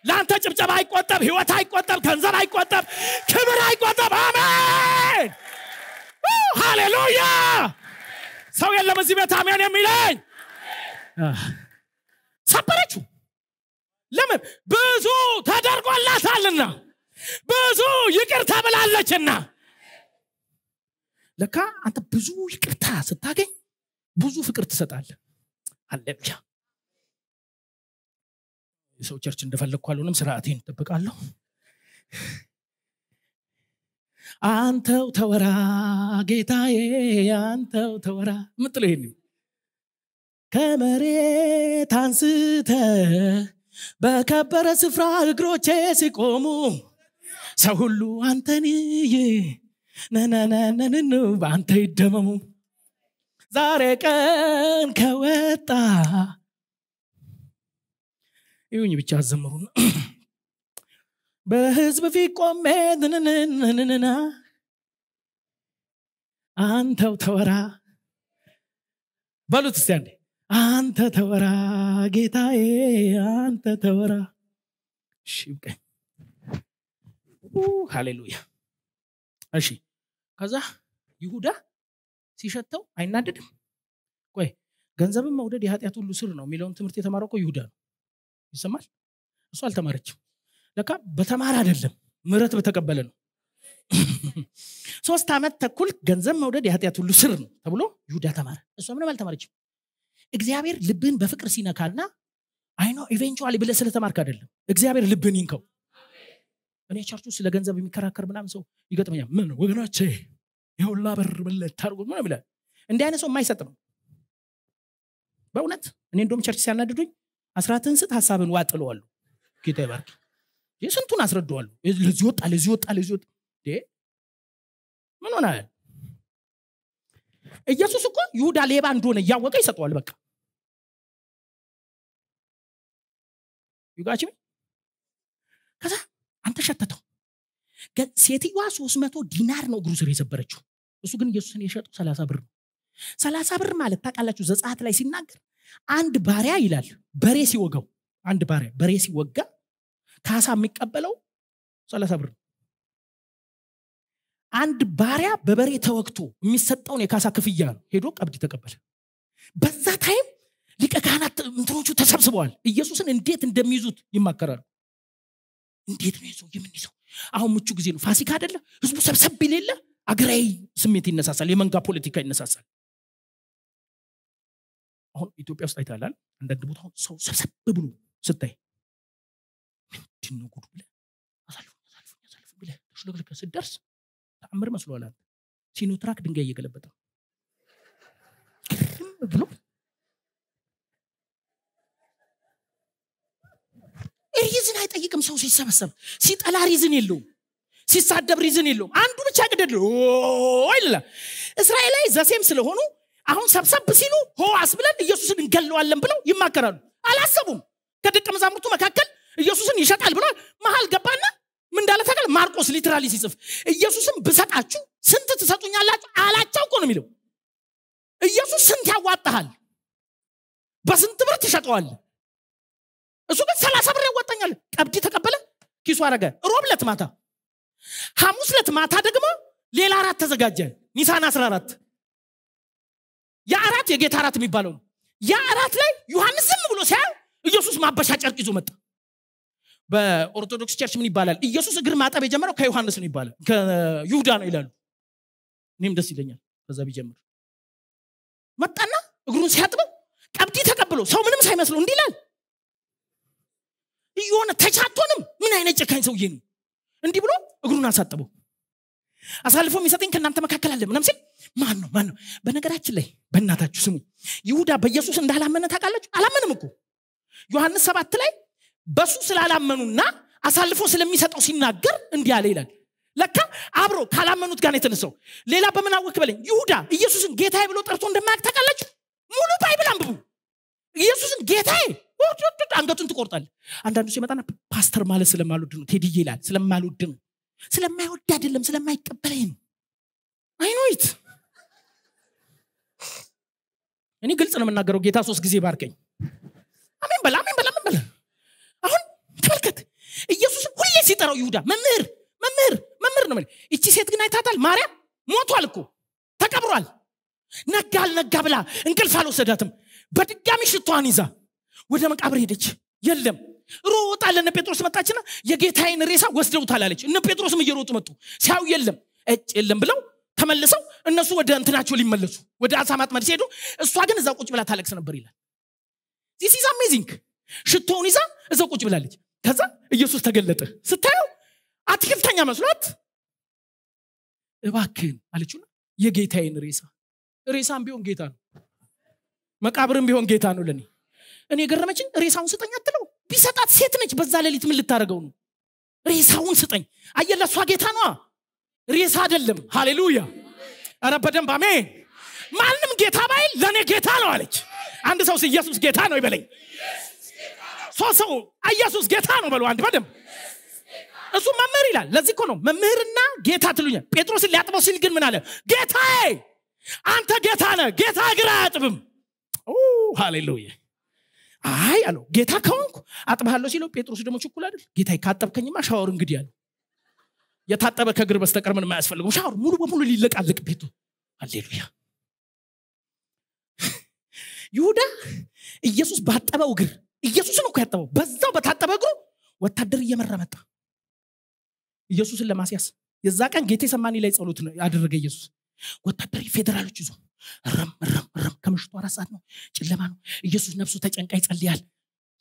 ለአንተ ጭብጨባ አይቆጠብ ህይወት አይቆጠብ ገንዘብ አይቆጠብ ክብር አይቆጠብ አሜን ሃሌሉያ ሰው የለም እዚህ ቤት አሜን የሚለኝ ሰበረችው ለምን ብዙ ተደርጎላታልና ብዙ ይቅር ተብላለችና ለካ አንተ ብዙ ይቅርታ ስታገኝ ብዙ ፍቅር ትሰጣለ አለሉያ የሰው ቸርች እንደፈለግኩ አልሆንም ስርአቴን እጠብቃለሁ አንተው ተወራ ጌታዬ አንተው ተወራ ምጥለ ይህን ከመሬት አንስተ በከበረ ስፍራ እግሮቼ ሲቆሙ ሰው ሁሉ አንተን ነነነነን በአንተ ይደመሙ ዛሬ ቀን ከወጣ ይሁኝ ብቻ አዘምሩና በህዝብ ፊት ቆሜ ንንንንንና አንተው ተወራ በሉት እስቲ አንተ ተወራ ጌታዬ አንተ ተወራ እሺ ሃሌሉያ እሺ ከዛ ይሁዳ ሲሸተው አይናደድም ቆይ ገንዘብን መውደድ የኃጢአት ሁሉ ስር ነው የሚለውን ትምህርት የተማረው እኮ ይሁዳ ነው ይሰማል እሱ አልተማረችም ለካ በተማረ አይደለም ምረት በተቀበለ ነው ሶስት ዓመት ተኩል ገንዘብ መውደድ የኃጢአት ሁሉ ስር ነው ተብሎ ይሁዳ ተማረ እሷ ምንም አልተማረችም እግዚአብሔር ልብህን በፍቅር ሲነካና አይኖ ኢቬንቹዋሊ ብለ ስለተማርክ አይደለም እግዚአብሔር ልብህን ይንከው እኔ ቸርች ውስጥ ለገንዘብ የሚከራከር ምናምን ሰው ይገጥመኛ ምን ወገናቼ የሁላ በር ብለት ታርጉ ምን ብለ እንዲህ አይነት ሰው የማይሰጥ ነው በእውነት እኔ እንደም ቸርች ሲያናድዱኝ አስራትን ስጥ ሀሳብን ዋጥለዋሉ ጌታ ይባርክ የስንቱን አስረደዋሉ ለዚህ ወጣ ለዚህ ወጣ ለዚህ ወጣ ምን ሆናል ኢየሱስ እኮ ይሁዳ ሌባ እንደሆነ እያወቀ ይሰጠዋል በቃ ዩጋችም ከዛ አንተ ሸተተው። ሴትየዋ ሶስት መቶ ዲናር ነው እግሩ ስር የሰበረችው። እሱ ግን ኢየሱስን የሸጠው ሰላሳ ብር ነው። ሰላሳ ብር ማለት ታቃላችሁ ዘጻት ላይ ሲናገር አንድ ባሪያ ይላል በሬ ሲወጋው አንድ ባሪያ በሬ ሲወጋ ካሳ የሚቀበለው ሰላሳ ብር ነው። አንድ ባሪያ በበሬ ተወግቶ የሚሰጠውን የካሳ ክፍያ ነው። ሄዶ ቀብድ ተቀበለ። በዛ ታይም ሊቀ ካህናት እንትኖቹ ተሰብስበዋል። ኢየሱስን እንዴት እንደሚይዙት ይማከራሉ። እንዴት ነው የምን ይዘው አሁን ምቹ ጊዜ ነው። ፋሲካ አደለ ህዝቡ ሰብሰብ ይል አገራዊ ስሜት ይነሳሳል፣ የመንጋ ፖለቲካ ይነሳሳል። አሁን ኢትዮጵያ ውስጥ አይታላል። አንዳንድ ቦታ ሰው ሰብሰብ ብሎ ስታይ ምንድን ነው ጉድ ብለህ አሳልፉኝ አሳልፉኝ አሳልፉኝ ተአምር መስሎሃል። ሲኖትራክ ድንጋይ እየገለበጠ ግርም ብሎ ሪዝን አይጠይቅም ሰው ሲሰበሰብ ሲጠላ ሪዝን የለውም ሲሳደብ ሪዝን የለውም አንዱ ብቻ ግደል ይላል እስራኤላዊ ዘሴም ስለሆኑ አሁን ሰብሰብ ሲሉ ሆዋስ ብለን ኢየሱስን እንገለዋለን ብለው ይማከራሉ አላሰቡም ከደቀ መዛሙርቱ መካከል ኢየሱስን ይሸጣል ብሏል መሀል ገባና ምን እንዳለ ማርቆስ ሊትራሊ ሲጽፍ ኢየሱስን ብሰጣችሁ ስንት ትሰጡኛላችሁ አላቸው ነው የሚለው ኢየሱስ ስንት ያዋጣሃል በስንት ብር ትሸጠዋል እሱ ግን ሰላሳ ብር ያዋጣኛል ቀብድ ተቀበለ ኪሱ አረገ ለት ማታ ሐሙስ ለት ማታ ደግሞ ሌላ አራት ተዘጋጀ ኒሳን 14 አራት የጌታ አራት የሚባለው ነው አራት ላይ ዮሐንስ ዝም ብሎ ሲያ ኢየሱስ ማበሻ ጨርቅ ይዞ መጣ በኦርቶዶክስ ቸርች ምን ይባላል ኢየሱስ እግር ማጠብ የጀመረው ከዮሐንስ ነው ይባላል ከይሁዳ ነው ይላሉ እኔም ደስ ይለኛል ከዛ ቢጀምር መጣና እግሩን ሲያጥበው ቀብዲ ተቀብሎ ሰው ምንም ሳይመስለው እንዲላል ይላል የሆነ ተቻቶንም ምን አይነት ጨካኝ ሰውዬ ነው እንዲህ ብሎ እግሩን አሳጥበው አሳልፎ የሚሰጠኝ ከእናንተ መካከል አለ ምናም ሲል ማን ነው ማን ነው በነገራችን ላይ በእናታችሁ ስሙ ይሁዳ በኢየሱስ እንዳላመነ ታውቃላችሁ አላመንም እኮ ዮሐንስ ሰባት ላይ በሱ ስላላመኑና አሳልፎ ስለሚሰጠው ሲናገር እንዲህ አለ ይላል ለካ አብሮ ካላመኑት ጋር የተነሳው ሌላ በምናወክ በለኝ ይሁዳ ኢየሱስን ጌታዬ ብሎ ጠርቶ እንደማያቅ ታውቃላችሁ ሙሉ ባይብል አንብቡ ኢየሱስን ጌታዬ አንገቱን ትቆርጣል አንዳንዱ ሲመጣና ፓስተር ማለት ስለማልወድ ነው ቴድዬ ይላል ስለማልወድ ነው ስለማይወድ አይደለም ስለማይቀበለኝ አይኖይት እኔ ግልጽ ነው የምናገረው ጌታ ሶስት ጊዜ ባርከኝ አሜን በላ አሜን በላ በላ አሁን ተመልከት ኢየሱስ ሁሌ ሲጠራው ይሁዳ መምህር መምህር መምህር ነው እቺ ሴት ግን አይታታል ማርያም ሞቷል እኮ ተቀብሯል ነጋ አልነጋ ብላ እንቅልፍ አልወሰዳትም በድጋሚ ሽቷን ይዛ ወደ መቃብር ሄደች የለም ሮጣለ እነ ጴጥሮስ መጣችና የጌታዬን ሬሳ ወስደውታል አለች እነ ጴጥሮስም እየሮጡ መጡ ሲያው የለም እጭ የለም ብለው ተመልሰው እነሱ ወደ እንትናቸው ሊመለሱ ወደ አሳ ማጥመድ ሲሄዱ እሷ ግን እዛ ቁጭ ብላ ታለቅስ ነበር ይላል ዚስ ኢዝ አሜዚንግ ሽቶውን ይዛ እዛ ቁጭ ብላለች ከዛ ኢየሱስ ተገለጠ ስታየው አትክልተኛ መስሏት እባክን አለችና የጌታዬን ሬሳ ሬሳም ቢሆን ጌታ ነው መቃብርም ቢሆን ጌታ ነው ለኔ እኔ የገረመችን ሬሳውን ስጠኝ አትለው። ቢሰጣት ሴት ነች። በዛ ሌሊት ምን ልታደርገው ነው? ሬሳውን ስጠኝ። አየለሷ ጌታ ነዋ። ሬሳ አይደለም። ሃሌሉያ። ኧረ በደንብ አሜን። ማንም ጌታ ባይል ለእኔ ጌታ ነው አለች። አንድ ሰው ኢየሱስ ጌታ ነው ይበለኝ። ሶስት ሰው ኢየሱስ ጌታ ነው በሉ። አንድ በደም እሱ መምህር ይላል። ለዚህ እኮ ነው መምህርና ጌታ ትሉኛል። ጴጥሮስን ሊያጥበው ሲል ግን ምን አለ? ጌታዬ አንተ ጌታ ነ ጌታ እግር አያጥብም። ሃሌሉያ አይ አለው ጌታ ከሆንኩ አጥብሃለሁ ሲለው ጴጥሮስ ደግሞ ችኩል አይደል ጌታ ካጠብከኝማ ሻወር እንግዲህ አለ የታጠበ ከእግር በስተቀር ምንም አያስፈልገው ሻወር ሙሉ በሙሉ ሊለቃልቅ ቤቱ አሌሉያ ይሁዳ ኢየሱስ ባጠበው እግር ኢየሱስን እኮ ያጠበው በዛው በታጠበ እግሩ ወታደር እየመራ መጣ ኢየሱስን ለማስያስ የዛ ቀን ጌቴ ሰማኒ ላይ ጸሎት ያደረገ ኢየሱስ ወታደር ፌዴራሎች ይዞ እረም እረም ረም ከምሽቱ አራት ሰዓት ነው ጨለማ ነው ኢየሱስ ነፍሱ ተጨንቃ ይጸልያል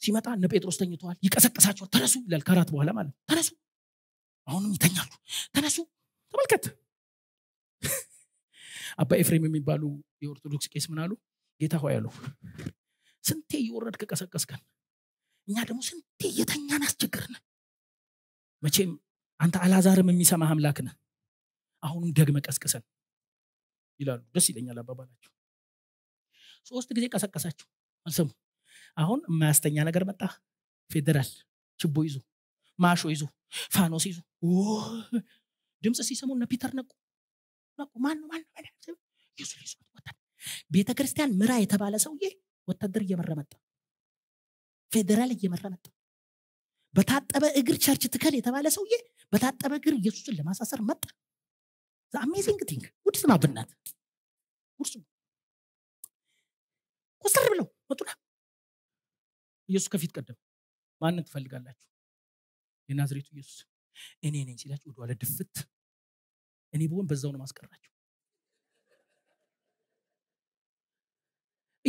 ሲመጣ እነ ጴጥሮስ ተኝተዋል ይቀሰቅሳቸዋል ተነሱ ይላል ከራት በኋላ ማለት ተነሱ አሁንም ይተኛሉ ተነሱ ተመልከት አባ ኤፍሬም የሚባሉ የኦርቶዶክስ ቄስ ምን አሉ ጌታ ሆ አሉ ስንቴ እየወረድ ከቀሰቀስከን እኛ ደግሞ ስንቴ እየተኛን አስቸግርን መቼም አንተ አላዛርም የሚሰማህ አምላክ ነ አሁንም ደግመ ቀስቅሰን ይላሉ። ደስ ይለኛል አባባላቸው። ሶስት ጊዜ ቀሰቀሳቸው፣ አልሰሙ። አሁን የማያስተኛ ነገር መጣ። ፌዴራል ችቦ ይዞ ማሾ ይዞ ፋኖስ ይዞ ድምፅ ሲሰሙ እነ ፒተር ነቁ ነቁ። ቤተ ክርስቲያን ምራ የተባለ ሰውዬ ወታደር እየመረ መጣ። ፌዴራል እየመረ መጣ። በታጠበ እግር ቸርች ትከል የተባለ ሰውዬ በታጠበ እግር ኢየሱስን ለማሳሰር መጣ። አሜዚንግ ቲንግ ጉድ ስማ ብናት ጉርሱ ኮስተር ብለው መጡና ኢየሱስ ከፊት ቀደም ማንን ትፈልጋላችሁ የናዝሬቱ ኢየሱስ እኔ ነኝ ሲላችሁ ወደኋላ ድፍት እኔ ብሆን በዛው ነው ማስቀራቸው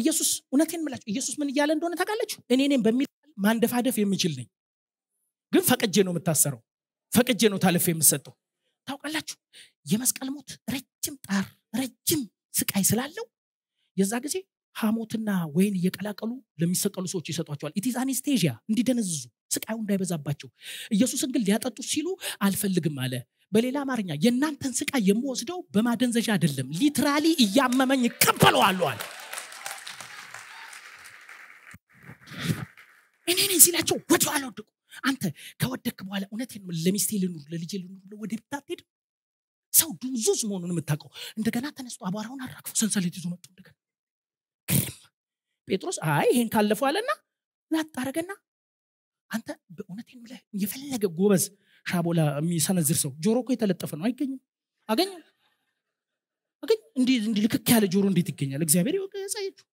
ኢየሱስ እውነቴን ምላችሁ ኢየሱስ ምን እያለ እንደሆነ ታውቃለችሁ እኔ ነኝ በሚል ማንደፋደፍ የሚችል ነኝ ግን ፈቅጄ ነው የምታሰረው ፈቅጄ ነው ታልፍ የምሰጠው ታውቃላችሁ የመስቀል ሞት ረጅም ጣር ረጅም ስቃይ ስላለው የዛ ጊዜ ሐሞትና ወይን እየቀላቀሉ ለሚሰቀሉ ሰዎች ይሰጧቸዋል። ኢቲዝ አኔስቴዥያ እንዲደነዝዙ ስቃዩ እንዳይበዛባቸው። ኢየሱስን ግን ሊያጠጡ ሲሉ አልፈልግም አለ። በሌላ አማርኛ የእናንተን ስቃይ የምወስደው በማደንዘዣ አይደለም፣ ሊትራሊ እያመመኝ እቀበለዋለሁ አለ። እኔ ነኝ ሲላቸው ወደ አንተ ከወደክ በኋላ እውነት ለሚስቴ ልኑር ለልጄ ልኑር ወደ ብታትሄድ ሰው ድንዙዝ መሆኑን የምታውቀው እንደገና ተነስቶ አቧራውን አራግፎ ሰንሰለት ይዞ መጡ እንደገና ጴጥሮስ አይ ይሄን ካለፈው አለና ላጣረገና አንተ በእውነት ብለህ የፈለገ ጎበዝ ሻቦላ የሚሰነዝር ሰው ጆሮ እኮ የተለጠፈ ነው አይገኝም አገኘ አገኝ እንዲ ልክክ ያለ ጆሮ እንዴት ይገኛል እግዚአብሔር ይወቀ ያሳየችው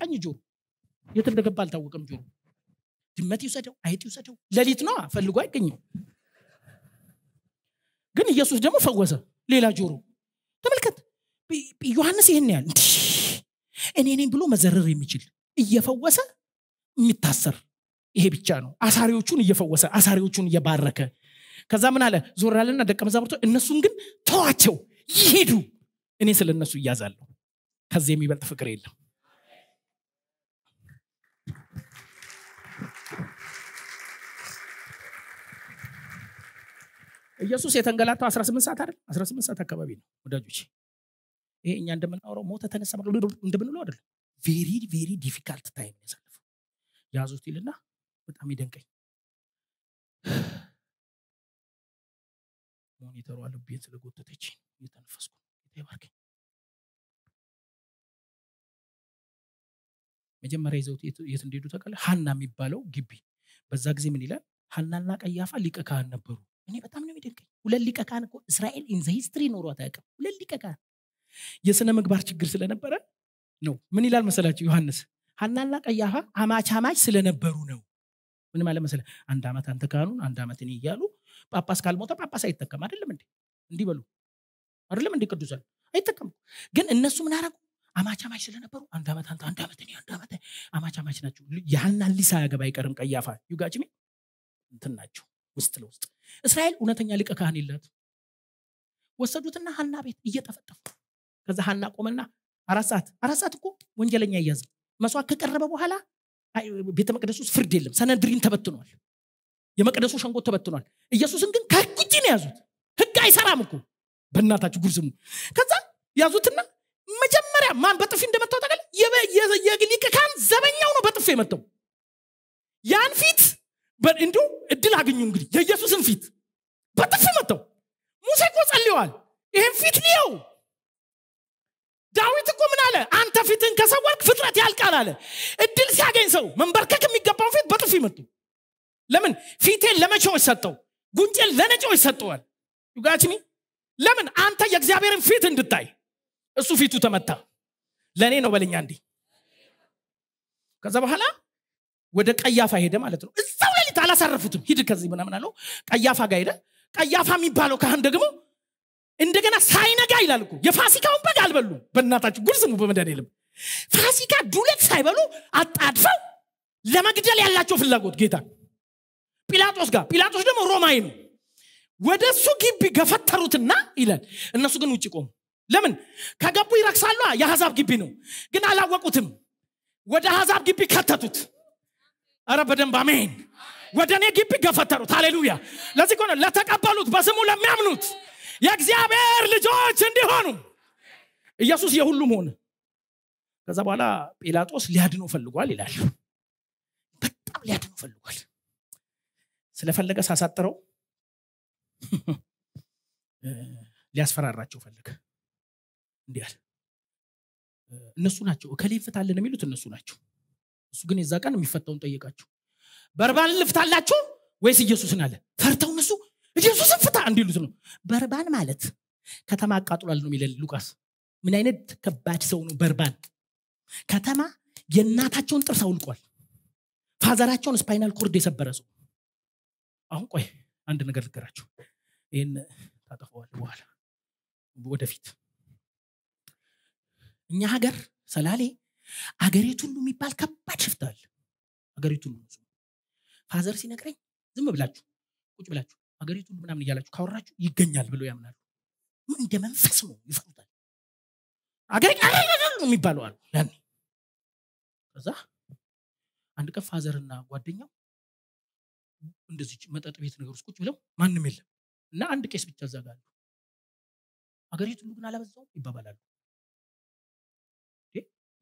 ቀኝ ጆሮ የት እንደገባ አልታወቀም ጆሮ ድመት ይውሰደው አይጥ ይውሰደው ለሊት ነው ፈልጎ አይገኝም ግን ኢየሱስ ደግሞ ፈወሰ ሌላ ጆሮ ተመልከት ዮሐንስ ይህን ያል እኔ ብሎ መዘረር የሚችል እየፈወሰ የሚታሰር ይሄ ብቻ ነው አሳሪዎቹን እየፈወሰ አሳሪዎቹን እየባረከ ከዛ ምን አለ ዞራለና ደቀ መዛብርቶ እነሱን ግን ተዋቸው ይሄዱ እኔ ስለ እነሱ እያዛለሁ ከዚህ የሚበልጥ ፍቅር የለም ኢየሱስ የተንገላታው 18 ሰዓት አይደል 18 ሰዓት አካባቢ ነው ወዳጆች ይሄ እኛ እንደምናውረው ሞተ ተነሳ እንደምንለው አይደለም ቬሪ ቬሪ ዲፊካልት ታይም ያሳልፈው ያዙት ይልና በጣም ይደንቀኝ ሞኒተሯ ልቤን ስለጎተተች እየተነፈስኩ ይባርክ መጀመሪያ ይዘውት የት እንደሄዱ ተቀለ ሀና የሚባለው ግቢ በዛ ጊዜ ምን ይላል ሀናና ቀያፋ ሊቀ ካህን ነበሩ እኔ በጣም ነው የሚደንቀኝ። ሁለት ሊቀ ካህን እኮ እስራኤል ኢንዘ ሂስትሪ ኖሮ አታውቅም። ሁለት ሊቀ ካህን የሥነ ምግባር ችግር ስለነበረ ነው። ምን ይላል መሰላችሁ ዮሐንስ ሐናና ቀያፋ አማች አማች ስለነበሩ ነው። ምን ማለት መሰለ አንድ ዓመት አንተ ካህኑን አንድ ዓመት እኔ እያሉ ጳጳስ ካልሞተ ጳጳስ አይተከም አይደለም እንዴ? እንዲህ በሉ አይደለም እንዴ? ቅዱሳን አይተከም። ግን እነሱ ምን አረጉ? አማች አማች ስለነበሩ አንድ ዓመት አንተ አንድ ዓመት እኔ አንድ ዓመት አማች አማች ናቸው። ያህልና ሊሳ ያገባ አይቀርም ቀያፋ ዩጋጭሜ እንትን ናቸው ውስጥ ለውስጥ እስራኤል እውነተኛ ሊቀ ካህን ይለት ወሰዱትና ሀና ቤት እየጠፈጠፉ ከዛ ሀና ቆመና አራት ሰዓት አራት ሰዓት እኮ ወንጀለኛ እያዘ መስዋዕት ከቀረበ በኋላ ቤተ መቅደስ ውስጥ ፍርድ የለም ሰነድሪን ተበትኗል የመቅደሱ ሸንጎ ተበትኗል ኢየሱስን ግን ከህግ ውጭ ነው ያዙት ህግ አይሰራም እኮ በእናታችሁ ጉርዝሙ ከዛ ያዙትና መጀመሪያ ማን በጥፊ እንደመታው ታውቃለህ የሊቀ ካህን ዘበኛው ነው በጥፊ የመታው ያን ፊት እንዲሁ እድል አገኙ እንግዲህ የኢየሱስን ፊት በጥፍ መጥተው ሙሴ እኮ ጸልየዋል ይህን ፊት ሊየው ዳዊት እኮ ምን አለ አንተ ፊትን ከሰወርክ ፍጥረት ያልቃል አለ እድል ሲያገኝ ሰው መንበርከክ የሚገባው ፊት በጥፍ ይመጡ ለምን ፊቴን ለመቼዎች ሰጠው ጉንጬን ለነጪዎች ሰጠዋል ዩጋችኒ ለምን አንተ የእግዚአብሔርን ፊት እንድታይ እሱ ፊቱ ተመታ ለእኔ ነው በለኛ እንዲህ ከዛ በኋላ ወደ ቀያፋ ሄደ ማለት ነው እዛው ሌሊት አላሳረፉትም ሂድ ከዚህ ምናምን አለው ቀያፋ ጋር ሄደ ቀያፋ የሚባለው ካህን ደግሞ እንደገና ሳይነጋ ይላል እኮ የፋሲካውን በግ አልበሉ በእናታቸው ጉል ስሙ ፋሲካ ዱለት ሳይበሉ አጣድፈው ለመግደል ያላቸው ፍላጎት ጌታ ጲላጦስ ጋር ጲላጦስ ደግሞ ሮማይ ነው ወደ እሱ ግቢ ገፈተሩትና ይላል እነሱ ግን ውጭ ቆሙ ለምን ከገቡ ይረክሳሉ የአሕዛብ ግቢ ነው ግን አላወቁትም ወደ አሕዛብ ግቢ ከተቱት አረ በደንብ አሜን ወደ እኔ ግቢ ገፈተሩት አሌሉያ ለዚህ ሆነ ለተቀበሉት በስሙ ለሚያምኑት የእግዚአብሔር ልጆች እንዲሆኑ ኢየሱስ የሁሉም ሆነ ከዛ በኋላ ጲላጦስ ሊያድኖ ፈልጓል ይላል በጣም ሊያድኖ ፈልጓል ስለፈለገ ሳሳጥረው ሊያስፈራራቸው ፈለገ እንዲህ እነሱ ናቸው እከሌ ይፈታለን የሚሉት እነሱ ናቸው እሱ ግን የዛ ቀን የሚፈታውን ጠየቃቸው በርባን ልፍታላችሁ ወይስ ኢየሱስን አለ ፈርተው እነሱ ኢየሱስን ፍታ እንዲሉት ነው በርባን ማለት ከተማ አቃጥሏል ነው የሚለል ሉቃስ ምን አይነት ከባድ ሰው ነው በርባን ከተማ የእናታቸውን ጥርስ አውልቋል ፋዘራቸውን ስፓይናል ኮርድ የሰበረ ሰው አሁን ቆይ አንድ ነገር ልገራችሁ ይህን ታጠፈዋል በኋላ ወደፊት እኛ ሀገር ሰላሌ አገሬት ሁሉ የሚባል ከባድ ሽፍታል አለ። አገሬት ሁሉ ፋዘር ሲነግረኝ ዝም ብላችሁ ቁጭ ብላችሁ አገሬት ሁሉ ምናምን እያላችሁ ካወራችሁ ይገኛል ብለው ያምናሉ። እንደ መንፈስ ነው ይፈሩታል። አገሬ ነው የሚባለው አሉ ያኔ። ከዛ አንድ ቀን ፋዘርና ጓደኛው እንደዚህ መጠጥ ቤት ነገር ውስጥ ቁጭ ብለው ማንም የለም እና አንድ ቄስ ብቻ እዛ ጋር ሁሉ ግን አላበዛውም ይባባላሉ።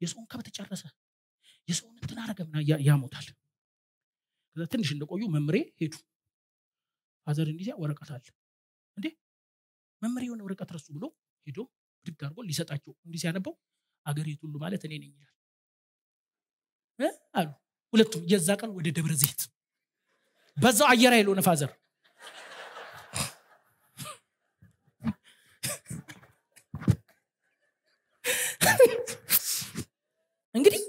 የሰውን ከብት ጨረሰ፣ የሰውን እንትን አረገ፣ ያሞታል። ከዛ ትንሽ እንደቆዩ መምሬ ሄዱ። ፋዘር እንዲዚያ ወረቀት አለ እንዴ መምሬ የሆነ ወረቀት ረሱ ብሎ ሄዶ ድግ አድርጎ ሊሰጣቸው እንዲ ሲያነበው አገሬት ሁሉ ማለት እኔ ነኝ ይላል አሉ ሁለቱም። የዛ ቀን ወደ ደብረ ዘይት በዛው አየር ኃይል ሆነ ፋዘር እንግዲህ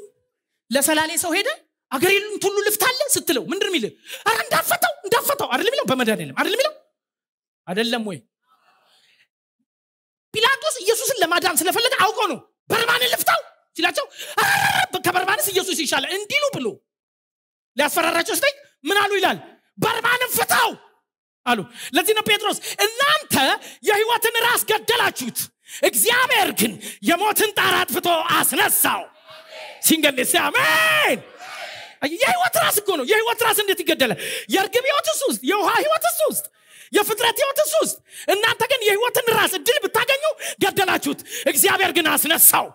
ለሰላሌ ሰው ሄደ አገሬን ሁሉ ልፍታለ ስትለው ምንድር ሚል አረ እንዳፈተው እንዳፈታው አደለ ሚለው በመዳን የለም አደለ ሚለው አደለም ወይ ጲላጦስ ኢየሱስን ለማዳን ስለፈለገ አውቆ ነው በርባንን ልፍታው ሲላቸው ከበርባንስ ኢየሱስ ይሻላል እንዲሉ ብሎ ሊያስፈራራቸው ስጠይቅ ምን አሉ ይላል በርባንን ፍታው አሉ ለዚህ ነው ጴጥሮስ እናንተ የህይወትን ራስ ገደላችሁት እግዚአብሔር ግን የሞትን ጣራ አጥፍቶ አስነሳው ሲንገሌስ አሜን የህይወት ራስ እኮ ነው የህይወት ራስ እንዴት ይገደለ የእርግብ ህይወት እሱ ውስጥ የውሃ ህይወት እሱ ውስጥ የፍጥረት ህይወት እሱ ውስጥ እናንተ ግን የህይወትን ራስ እድል ብታገኙ ገደላችሁት እግዚአብሔር ግን አስነሳው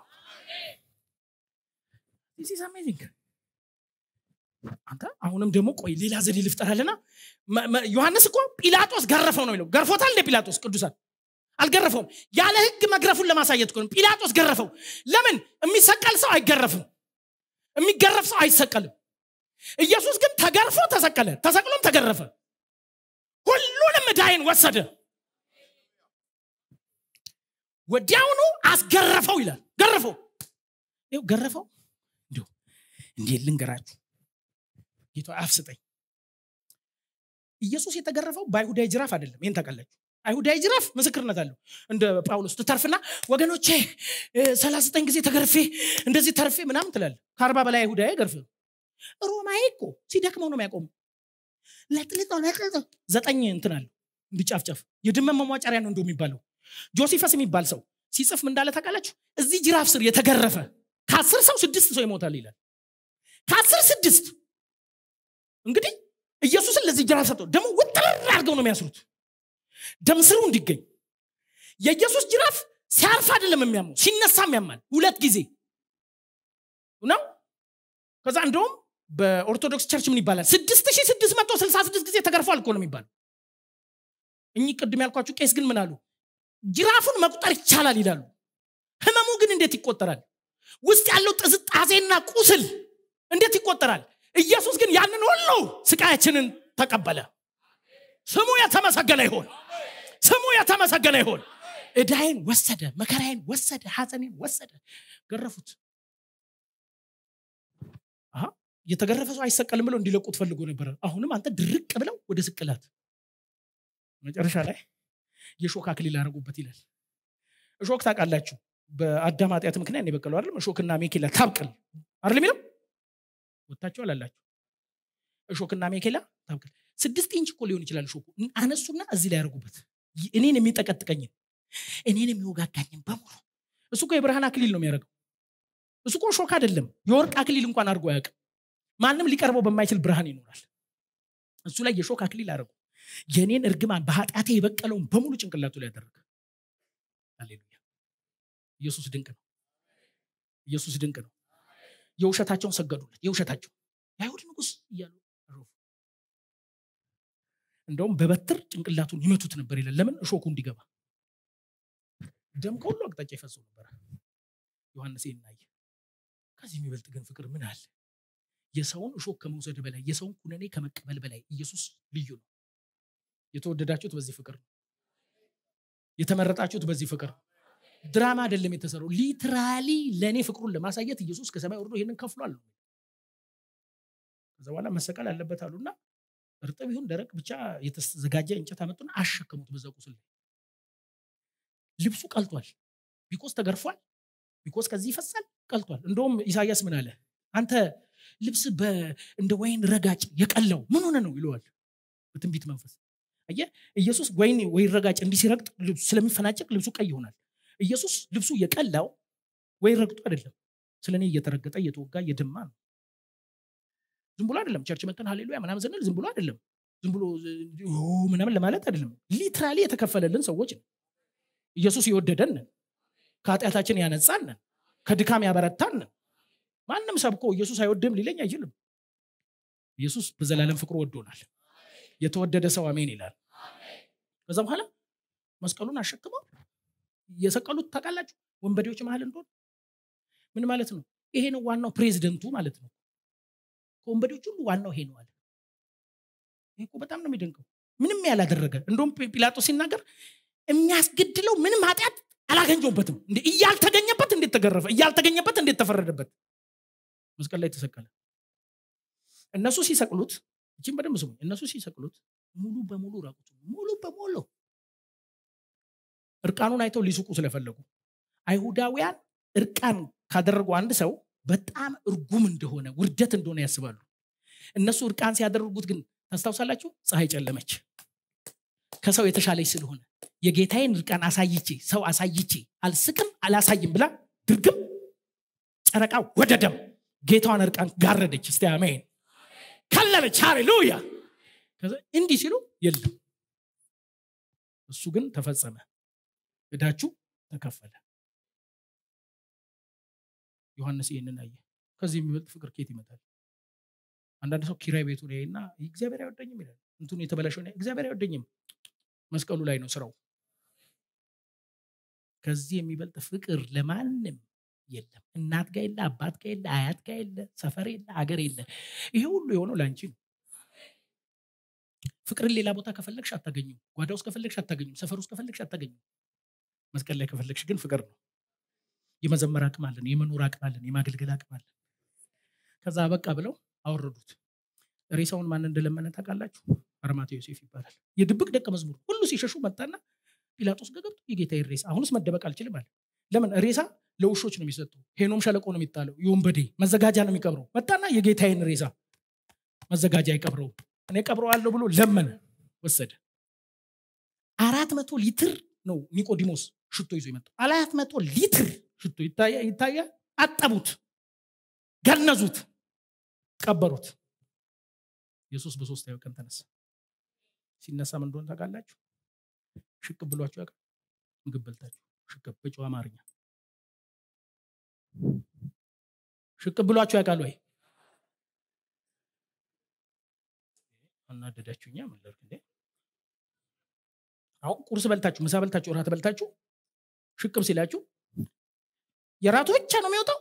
አንተ አሁንም ደግሞ ቆይ ሌላ ዘዴ ልፍጠራልና ዮሐንስ እኮ ጲላጦስ ገረፈው ነው የሚለው ገርፎታል እንደ ጲላጦስ ቅዱሳን አልገረፈውም ያለ ህግ መግረፉን ለማሳየት ጲላጦስ ገረፈው ለምን የሚሰቀል ሰው አይገረፍም የሚገረፍ ሰው አይሰቀልም ኢየሱስ ግን ተገርፎ ተሰቀለ ተሰቅሎም ተገረፈ ሁሉንም ዳይን ወሰደ ወዲያውኑ አስገረፈው ይላል ገረፈው ው ገረፈው እንዲ እንዴት ልንገራችሁ ጌታ አፍስጠኝ ኢየሱስ የተገረፈው በአይሁዳዊ ጅራፍ አይደለም ይህን ታውቃላችሁ አይሁዳዊ ጅራፍ ምስክርነት አለው እንደ ጳውሎስ ትተርፍና ወገኖቼ ሰላሳ ጊዜ ተገርፌ እንደዚህ ተርፌ ምናምን ትላል ከአርባ በላይ አይሁዳዊ ገርፍ ሮማዊ እኮ ሲደክመው ነው የሚያቆሙ ለጥልጦ ለጥልጦ ዘጠኝ እንትናል እንዲጫፍጫፍ የድመን መሟጨሪያ ነው እንደ የሚባለው ጆሲፈስ የሚባል ሰው ሲጽፍ ምንዳለ ታቃላችሁ እዚህ ጅራፍ ስር የተገረፈ ከአስር ሰው ስድስት ሰው ይሞታል ይላል ከአስር ስድስት እንግዲህ ኢየሱስን ለዚህ ጅራፍ ሰጠው ደግሞ ውጥር አድርገው ነው የሚያስሩት ደም ስሩ እንዲገኝ የኢየሱስ ጅራፍ ሲያርፍ አይደለም የሚያመው ሲነሳም ያማል ሁለት ጊዜ ነው ከዛ እንደውም በኦርቶዶክስ ቸርች ምን ይባላል ስድስት ሺህ ስድስት መቶ ስልሳ ስድስት ጊዜ ተገርፏል እኮ ነው የሚባለው እኚህ ቅድም ያልኳችሁ ቄስ ግን ምን አሉ ጅራፉን መቁጠር ይቻላል ይላሉ ህመሙ ግን እንዴት ይቆጠራል ውስጥ ያለው ጥዝጣዜና ቁስል እንዴት ይቆጠራል ኢየሱስ ግን ያንን ሁሉ ስቃያችንን ተቀበለ ስሙ የተመሰገነ ይሆን ስሙ የተመሰገነ ይሁን እዳይን ወሰደ መከራይን ወሰደ ሀዘኔን ወሰደ ገረፉት የተገረፈ ሰው አይሰቀልም ብለው እንዲለቁት ፈልጎ ነበረ አሁንም አንተ ድርቅ ብለው ወደ ስቅላት መጨረሻ ላይ የሾክ አክሊል አረጉበት ይላል እሾክ ታውቃላችሁ በአዳም ኃጢአት ምክንያት የበቀለው አይደለም እሾክና ሜኬላ ታብቅል አይደል የሚለው ወታቸው አላላችሁ እሾክና ሜኬላ ታብቅል ስድስት ኢንች እኮ ሊሆን ይችላል እሾኩ አነሱና እዚህ ላይ ያደርጉበት እኔን የሚጠቀጥቀኝን እኔን የሚወጋጋኝን በሙሉ እሱ እኮ የብርሃን አክሊል ነው የሚያደርገው እሱ እኮ ሾክ አይደለም የወርቅ አክሊል እንኳን አድርጎ አያውቅም ማንም ሊቀርበው በማይችል ብርሃን ይኖራል እሱ ላይ የሾክ አክሊል አድርጎ የእኔን እርግማን በኃጢአቴ የበቀለውን በሙሉ ጭንቅላቱ ላይ ያደረገ ኢየሱስ ድንቅ ነው ኢየሱስ ድንቅ ነው የውሸታቸውን ሰገዱለት የውሸታቸው የአይሁድ ንጉስ እያሉ እንደውም በበትር ጭንቅላቱን ይመቱት ነበር ይላል ለምን እሾኩ እንዲገባ ደም ከሁሉ አቅጣጫ ይፈሰው ነበር ዮሐንስ ይናየ ከዚህ የሚበልጥ ግን ፍቅር ምን አለ የሰውን እሾክ ከመውሰድ በላይ የሰውን ኩነኔ ከመቀበል በላይ ኢየሱስ ልዩ ነው የተወደዳችሁት በዚህ ፍቅር ነው የተመረጣችሁት በዚህ ፍቅር ነው ድራማ አይደለም የተሰራው ሊትራሊ ለእኔ ፍቅሩን ለማሳየት ኢየሱስ ከሰማይ ወርዶ ይህንን ከፍሏል ከዛ በኋላ መሰቀል አለበት አሉና እርጥብ ይሁን ደረቅ ብቻ የተዘጋጀ እንጨት አመጡና አሸከሙት በዛ ቁስል ላይ ልብሱ ቀልጧል ቢኮስ ተገርፏል ቢኮስ ከዚህ ይፈሳል ቀልጧል እንደውም ኢሳያስ ምን አለ አንተ ልብስ እንደ ወይን ረጋጭ የቀለው ምን ሆነ ነው ይለዋል በትንቢት መንፈስ አየ ኢየሱስ ወይን ወይን ረጋጭ እንዲህ ሲረግጥ ስለሚፈናጭቅ ልብሱ ቀይ ይሆናል ኢየሱስ ልብሱ የቀላው ወይን ረግጦ አይደለም ስለኔ እየተረገጠ እየተወጋ እየደማ ነው ዝም ብሎ አይደለም ቸርች መተን ሀሌሉያ ምናምን ስንል ዝም ብሎ አይደለም ዝም ብሎ ምናምን ለማለት አይደለም ሊትራሊ የተከፈለልን ሰዎች ነው ኢየሱስ የወደደን ከኃጢአታችን ያነጻን ከድካም ያበረታን ማንም ሰብኮ ኢየሱስ አይወድም ሊለኝ አይችልም ኢየሱስ በዘላለም ፍቅሩ ወዶናል የተወደደ ሰው አሜን ይላል ከዛ በኋላ መስቀሉን አሸክመው የሰቀሉት ታውቃላችሁ ወንበዴዎች መሀል እንደሆነ ምን ማለት ነው ይሄ ነው ዋናው ፕሬዚደንቱ ማለት ነው ከወንበዴዎች ሁሉ ዋናው ይሄ ነው አለ። ይህ በጣም ነው የሚደንቀው። ምንም ያላደረገ እንደውም ጲላጦስ ሲናገር የሚያስገድለው ምንም ኃጢአት አላገኘውበትም። እያልተገኘበት እንዴት ተገረፈ? እያልተገኘበት እንዴት ተፈረደበት? መስቀል ላይ ተሰቀለ። እነሱ ሲሰቅሉት እችን በደንብ ስሙ። እነሱ ሲሰቅሉት ሙሉ በሙሉ ራቁት፣ ሙሉ በሙሉ እርቃኑን አይተው ሊስቁ ስለፈለጉ አይሁዳውያን እርቃን ካደረጉ አንድ ሰው በጣም እርጉም እንደሆነ ውርደት እንደሆነ ያስባሉ እነሱ እርቃን ሲያደርጉት ግን ታስታውሳላችሁ ፀሐይ ጨለመች ከሰው የተሻለች ስለሆነ የጌታዬን እርቃን አሳይቼ ሰው አሳይቼ አልስቅም አላሳይም ብላ ድርግም ጨረቃ ወደ ደም ጌታዋን እርቃን ጋረደች ስ አሜን ከለለች ሃሌሉያ እንዲህ ሲሉ የለም እሱ ግን ተፈጸመ እዳችሁ ተከፈለ ዮሐንስ ይህንን አየ ከዚህ የሚበልጥ ፍቅር ኬት ይመጣል አንዳንድ ሰው ኪራይ ላይ እና እግዚአብሔር አይወደኝም ይላል እንትኑ የተበላሸው እግዚአብሔር አይወደኝም መስቀሉ ላይ ነው ስራው ከዚህ የሚበልጥ ፍቅር ለማንም የለም እናት ጋ የለ አባት ጋ የለ አያት ጋ የለ ሰፈር የለ አገር የለ ይሄ ሁሉ የሆነው ለአንቺ ነው ፍቅርን ሌላ ቦታ ከፈለግሽ አታገኝም ጓዳ ውስጥ ከፈለግሽ አታገኝም ሰፈር ውስጥ ከፈለግሽ አታገኝም መስቀል ላይ ከፈለግሽ ግን ፍቅር ነው የመዘመር አቅም አለን፣ የመኖር አቅም አለን፣ የማገልገል አቅም አለን። ከዛ በቃ ብለው አወረዱት። ሬሳውን ማን እንደለመነ ታውቃላችሁ? አርማቴ ዮሴፍ ይባላል። የድብቅ ደቀ መዝሙር ሁሉ ሲሸሹ መጣና ጲላጦስ ገገብቶ የጌታ ሬሳ አሁንስ መደበቅ አልችልም አለ። ለምን ሬሳ ለውሾች ነው የሚሰጠው። ሄኖም ሸለቆ ነው የሚጣለው። የወንበዴ መዘጋጃ ነው የሚቀብረው። መጣና የጌታዬን ሬሳ መዘጋጃ ይቀብረው እኔ ቀብረዋለሁ ብሎ ለመነ፣ ወሰደ። አራት መቶ ሊትር ነው ኒቆዲሞስ ሽቶ ይዞ ይመጣ አራት መቶ ሊትር ሽቱ ይታያል። አጠቡት፣ ገነዙት፣ ቀበሩት። ኢየሱስ ያው ቀን ተነሳ። ሲነሳ ምን እንደሆነ ታውቃላችሁ? ሽቅ ብሏችሁ ያውቃል? ምግብ በልታችሁ ሽቅ በጨዋ አማርኛ ሽቅ ብሏችሁ ያውቃል ወይ? አናደዳችሁኛ። ምን እንዴ? አሁን ቁርስ በልታችሁ፣ ምሳ በልታችሁ፣ እራት በልታችሁ ሽቅብ ሲላችሁ የራቱ ብቻ ነው የሚወጣው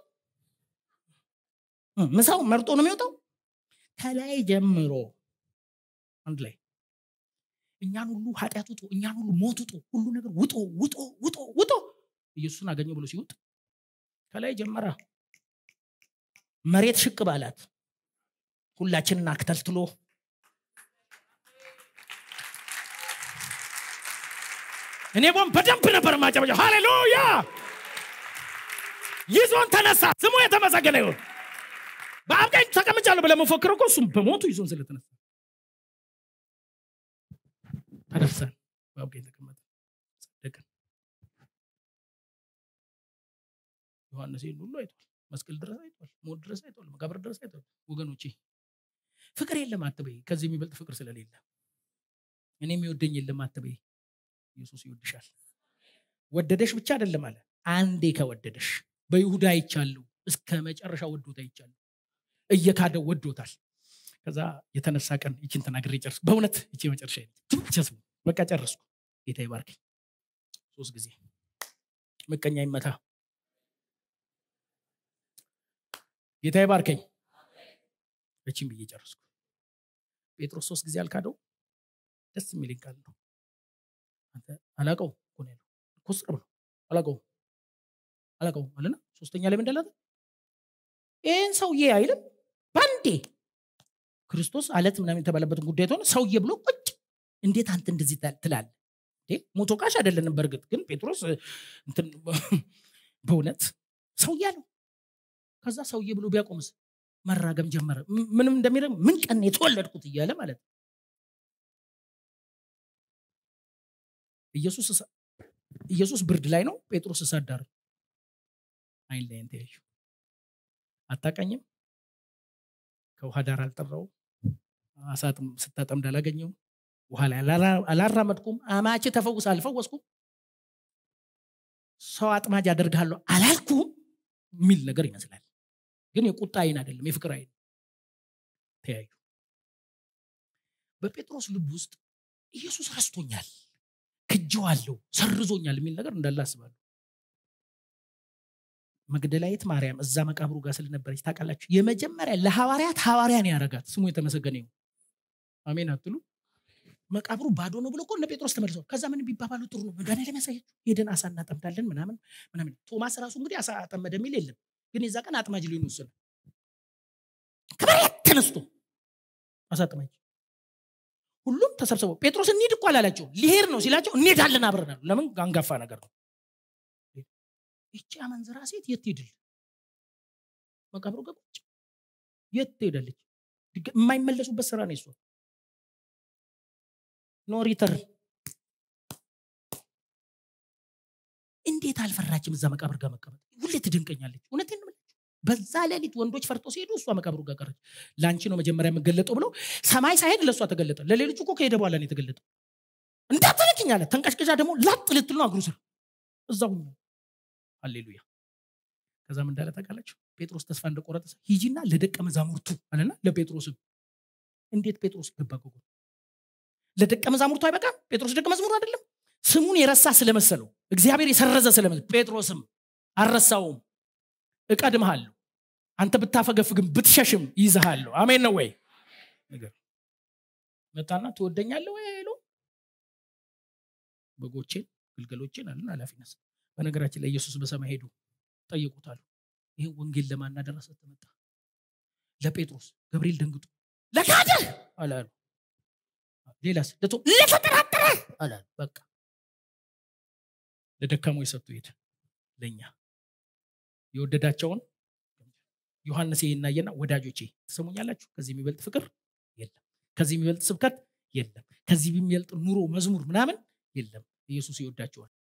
ምሳው መርጦ ነው የሚወጣው ከላይ ጀምሮ አንድ ላይ እኛን ሁሉ ኃጢአት ውጡ እኛን ሁሉ ሞት ውጡ ሁሉ ነገር ውጦ ውጦ ውጦ ውጦ ኢየሱስን አገኘው ብሎ ሲወጥ ከላይ ጀመረ መሬት ሽቅ ባላት ሁላችንን አክተልትሎ እኔ ቦም በደንብ ነበር ማጨበጫ ሃሌሉያ ይዞን ተነሳ ስሙ የተመሰገነ ይሁን በአብጋኝ ተቀምጫለሁ ብለ መፎክር እኮ እሱም በሞቱ ይዞን ስለተነሳ ተነሳን በአብጋኝ ቀኝ ተቀመጠ ዮሐንስ ይህን ሁሉ አይቷል መስቀል ድረስ አይቷል ሞት ድረስ አይቷል መቃብር ድረስ አይቷል ወገኖች ፍቅር የለም አትበይ ከዚህ የሚበልጥ ፍቅር ስለሌለ እኔ የሚወደኝ የለም አትበይ ኢየሱስ ይወድሻል ወደደሽ ብቻ አይደለም አለ አንዴ ከወደደሽ በይሁዳ ይቻለሁ እስከ መጨረሻ ወዶታ ይቻለሁ እየካደ ወዶታል ከዛ የተነሳ ቀን ይችን ተናግሬ ጨርስ በእውነት ይቺ መጨረሻ ስሙ በቃ ጨረስኩ ጌታ ይባርክ ሶስት ጊዜ ምቀኛ ይመታ ጌታ ይባርከኝ በቺም ብዬ ጨረስኩ ጴጥሮስ ሶስት ጊዜ አልካደው ደስ የሚል ቃል ነው አላቀው እኮ ነው ያለው ነው አላቀውም አለቀው አለና ሶስተኛ ላይ ምንደላት ይህን ሰውዬ አይልም ባንዴ ክርስቶስ አለት ምናምን የተባለበትን ጉዳይ ሆነ ሰውዬ ብሎ ቁጭ እንዴት አንተ እንደዚህ ትላለ ሞቶ ቃሽ አይደለንም በእርግጥ ግን ጴጥሮስ በእውነት ሰውዬ አለው ከዛ ሰውዬ ብሎ ቢያቆምስ መራገም ጀመረ ምንም እንደሚ ምን ቀን የተወለድኩት እያለ ማለት ነው ኢየሱስ ብርድ ላይ ነው ጴጥሮስ እሳት አይለየን ተያዩ አታቀኝም ከውሃ ዳር አልጠራው አሳጥም ስታጠምድ አላገኘው ውሃ ላይ አላራመድኩም አማች ተፈውስ አልፈወስኩም ሰው አጥማጅ አደርግሃለሁ አላልኩም የሚል ነገር ይመስላል ግን የቁጣ አይን አይደለም የፍቅር አይን ተያዩ በጴጥሮስ ልብ ውስጥ ኢየሱስ ረስቶኛል ክጀዋለሁ ሰርዞኛል የሚል ነገር እንዳለ አስባለሁ መግደላዊት ማርያም እዛ መቃብሩ ጋር ስለነበረች ታውቃላችሁ የመጀመሪያ ለሐዋርያት ሐዋርያን ያረጋት ስሙ የተመሰገነ ይሁን አሜን አትሉ መቃብሩ ባዶ ነው ብሎ እኮ እነ ጴጥሮስ ተመልሰው ከዛ ምን ቢባባሉ ጥሩ ነው መድኃኔ ለሚያሳያችሁ ሄደን አሳ እናጠምዳለን ምናምን ምናምን ቶማስ ራሱ እንግዲህ አሳ አጠመደ የሚል የለም ግን የዛ ቀን አጥማጅ ሊሆን ወሰነ ከመሬት ተነስቶ አሳ አጥማጅ ሁሉም ተሰብስበው ጴጥሮስ እንሂድ እኳ አላላቸው ሊሄድ ነው ሲላቸው እንሄዳለን አብረናሉ ለምን አንጋፋ ነገር ነው ይቺ አመንዝራ ሴት የት ሄድል መቃብሩ ገባች የት ሄዳለች የማይመለሱበት ስራ ነው የሷ ኖ ሪተርን እንዴት አልፈራችም እዛ መቃብር ጋር መቀመጥ ሁሌ ትደንቀኛለች እውነት በዛ ሌሊት ወንዶች ፈርጦ ሲሄዱ እሷ መቃብሩ ጋር ቀረች ለአንቺ ነው መጀመሪያ የምገለጠው ብለው ሰማይ ሳይሄድ ለእሷ ተገለጠ ለሌሎች እኮ ከሄደ በኋላ ነው የተገለጠው እንዳትለቅኝ አለ ተንቀሽቀሻ ደግሞ ላጥ ልትል ነው አግሩ ስር እዛ ሁኝ አሌሉያ። ከዛ ምን እንዳለ ታውቃላችሁ? ጴጥሮስ ተስፋ እንደቆረጠ ሂጂና ለደቀ መዛሙርቱ አለና ለጴጥሮስም እንዴት ጴጥሮስ ገባ ጎጎ ለደቀ መዛሙርቱ አይበቃም? ጴጥሮስ ደቀ መዝሙር አይደለም? ስሙን የረሳ ስለመሰለው እግዚአብሔር የሰረዘ ስለመሰለው ጴጥሮስም አልረሳውም፣ እቀድምሃለሁ፣ አንተ ብታፈገፍግም ብትሸሽም ይዝሃለሁ። አሜን ነው ወይ ነገር መጣና ትወደኛለህ ወይ አይሎ በጎቼን ግልገሎቼን አለን ኃላፊነት በነገራችን ላይ ኢየሱስ በሰማይ ሄዱ ጠይቁታሉ ይህን ወንጌል ለማን ተመጣ ለጴጥሮስ ገብርኤል ደንግጡ ለካደ አላሉ ሌላስ ለቶ ለተጠራጠረ አላሉ በቃ ለደካሞች ሰጥቶ ሄደ ለእኛ የወደዳቸውን ዮሐንስ ይህን አየና ወዳጆቼ ትሰሙኛላችሁ ከዚህ የሚበልጥ ፍቅር የለም ከዚህ የሚበልጥ ስብከት የለም ከዚህ የሚበልጥ ኑሮ መዝሙር ምናምን የለም ኢየሱስ ይወዳቸዋል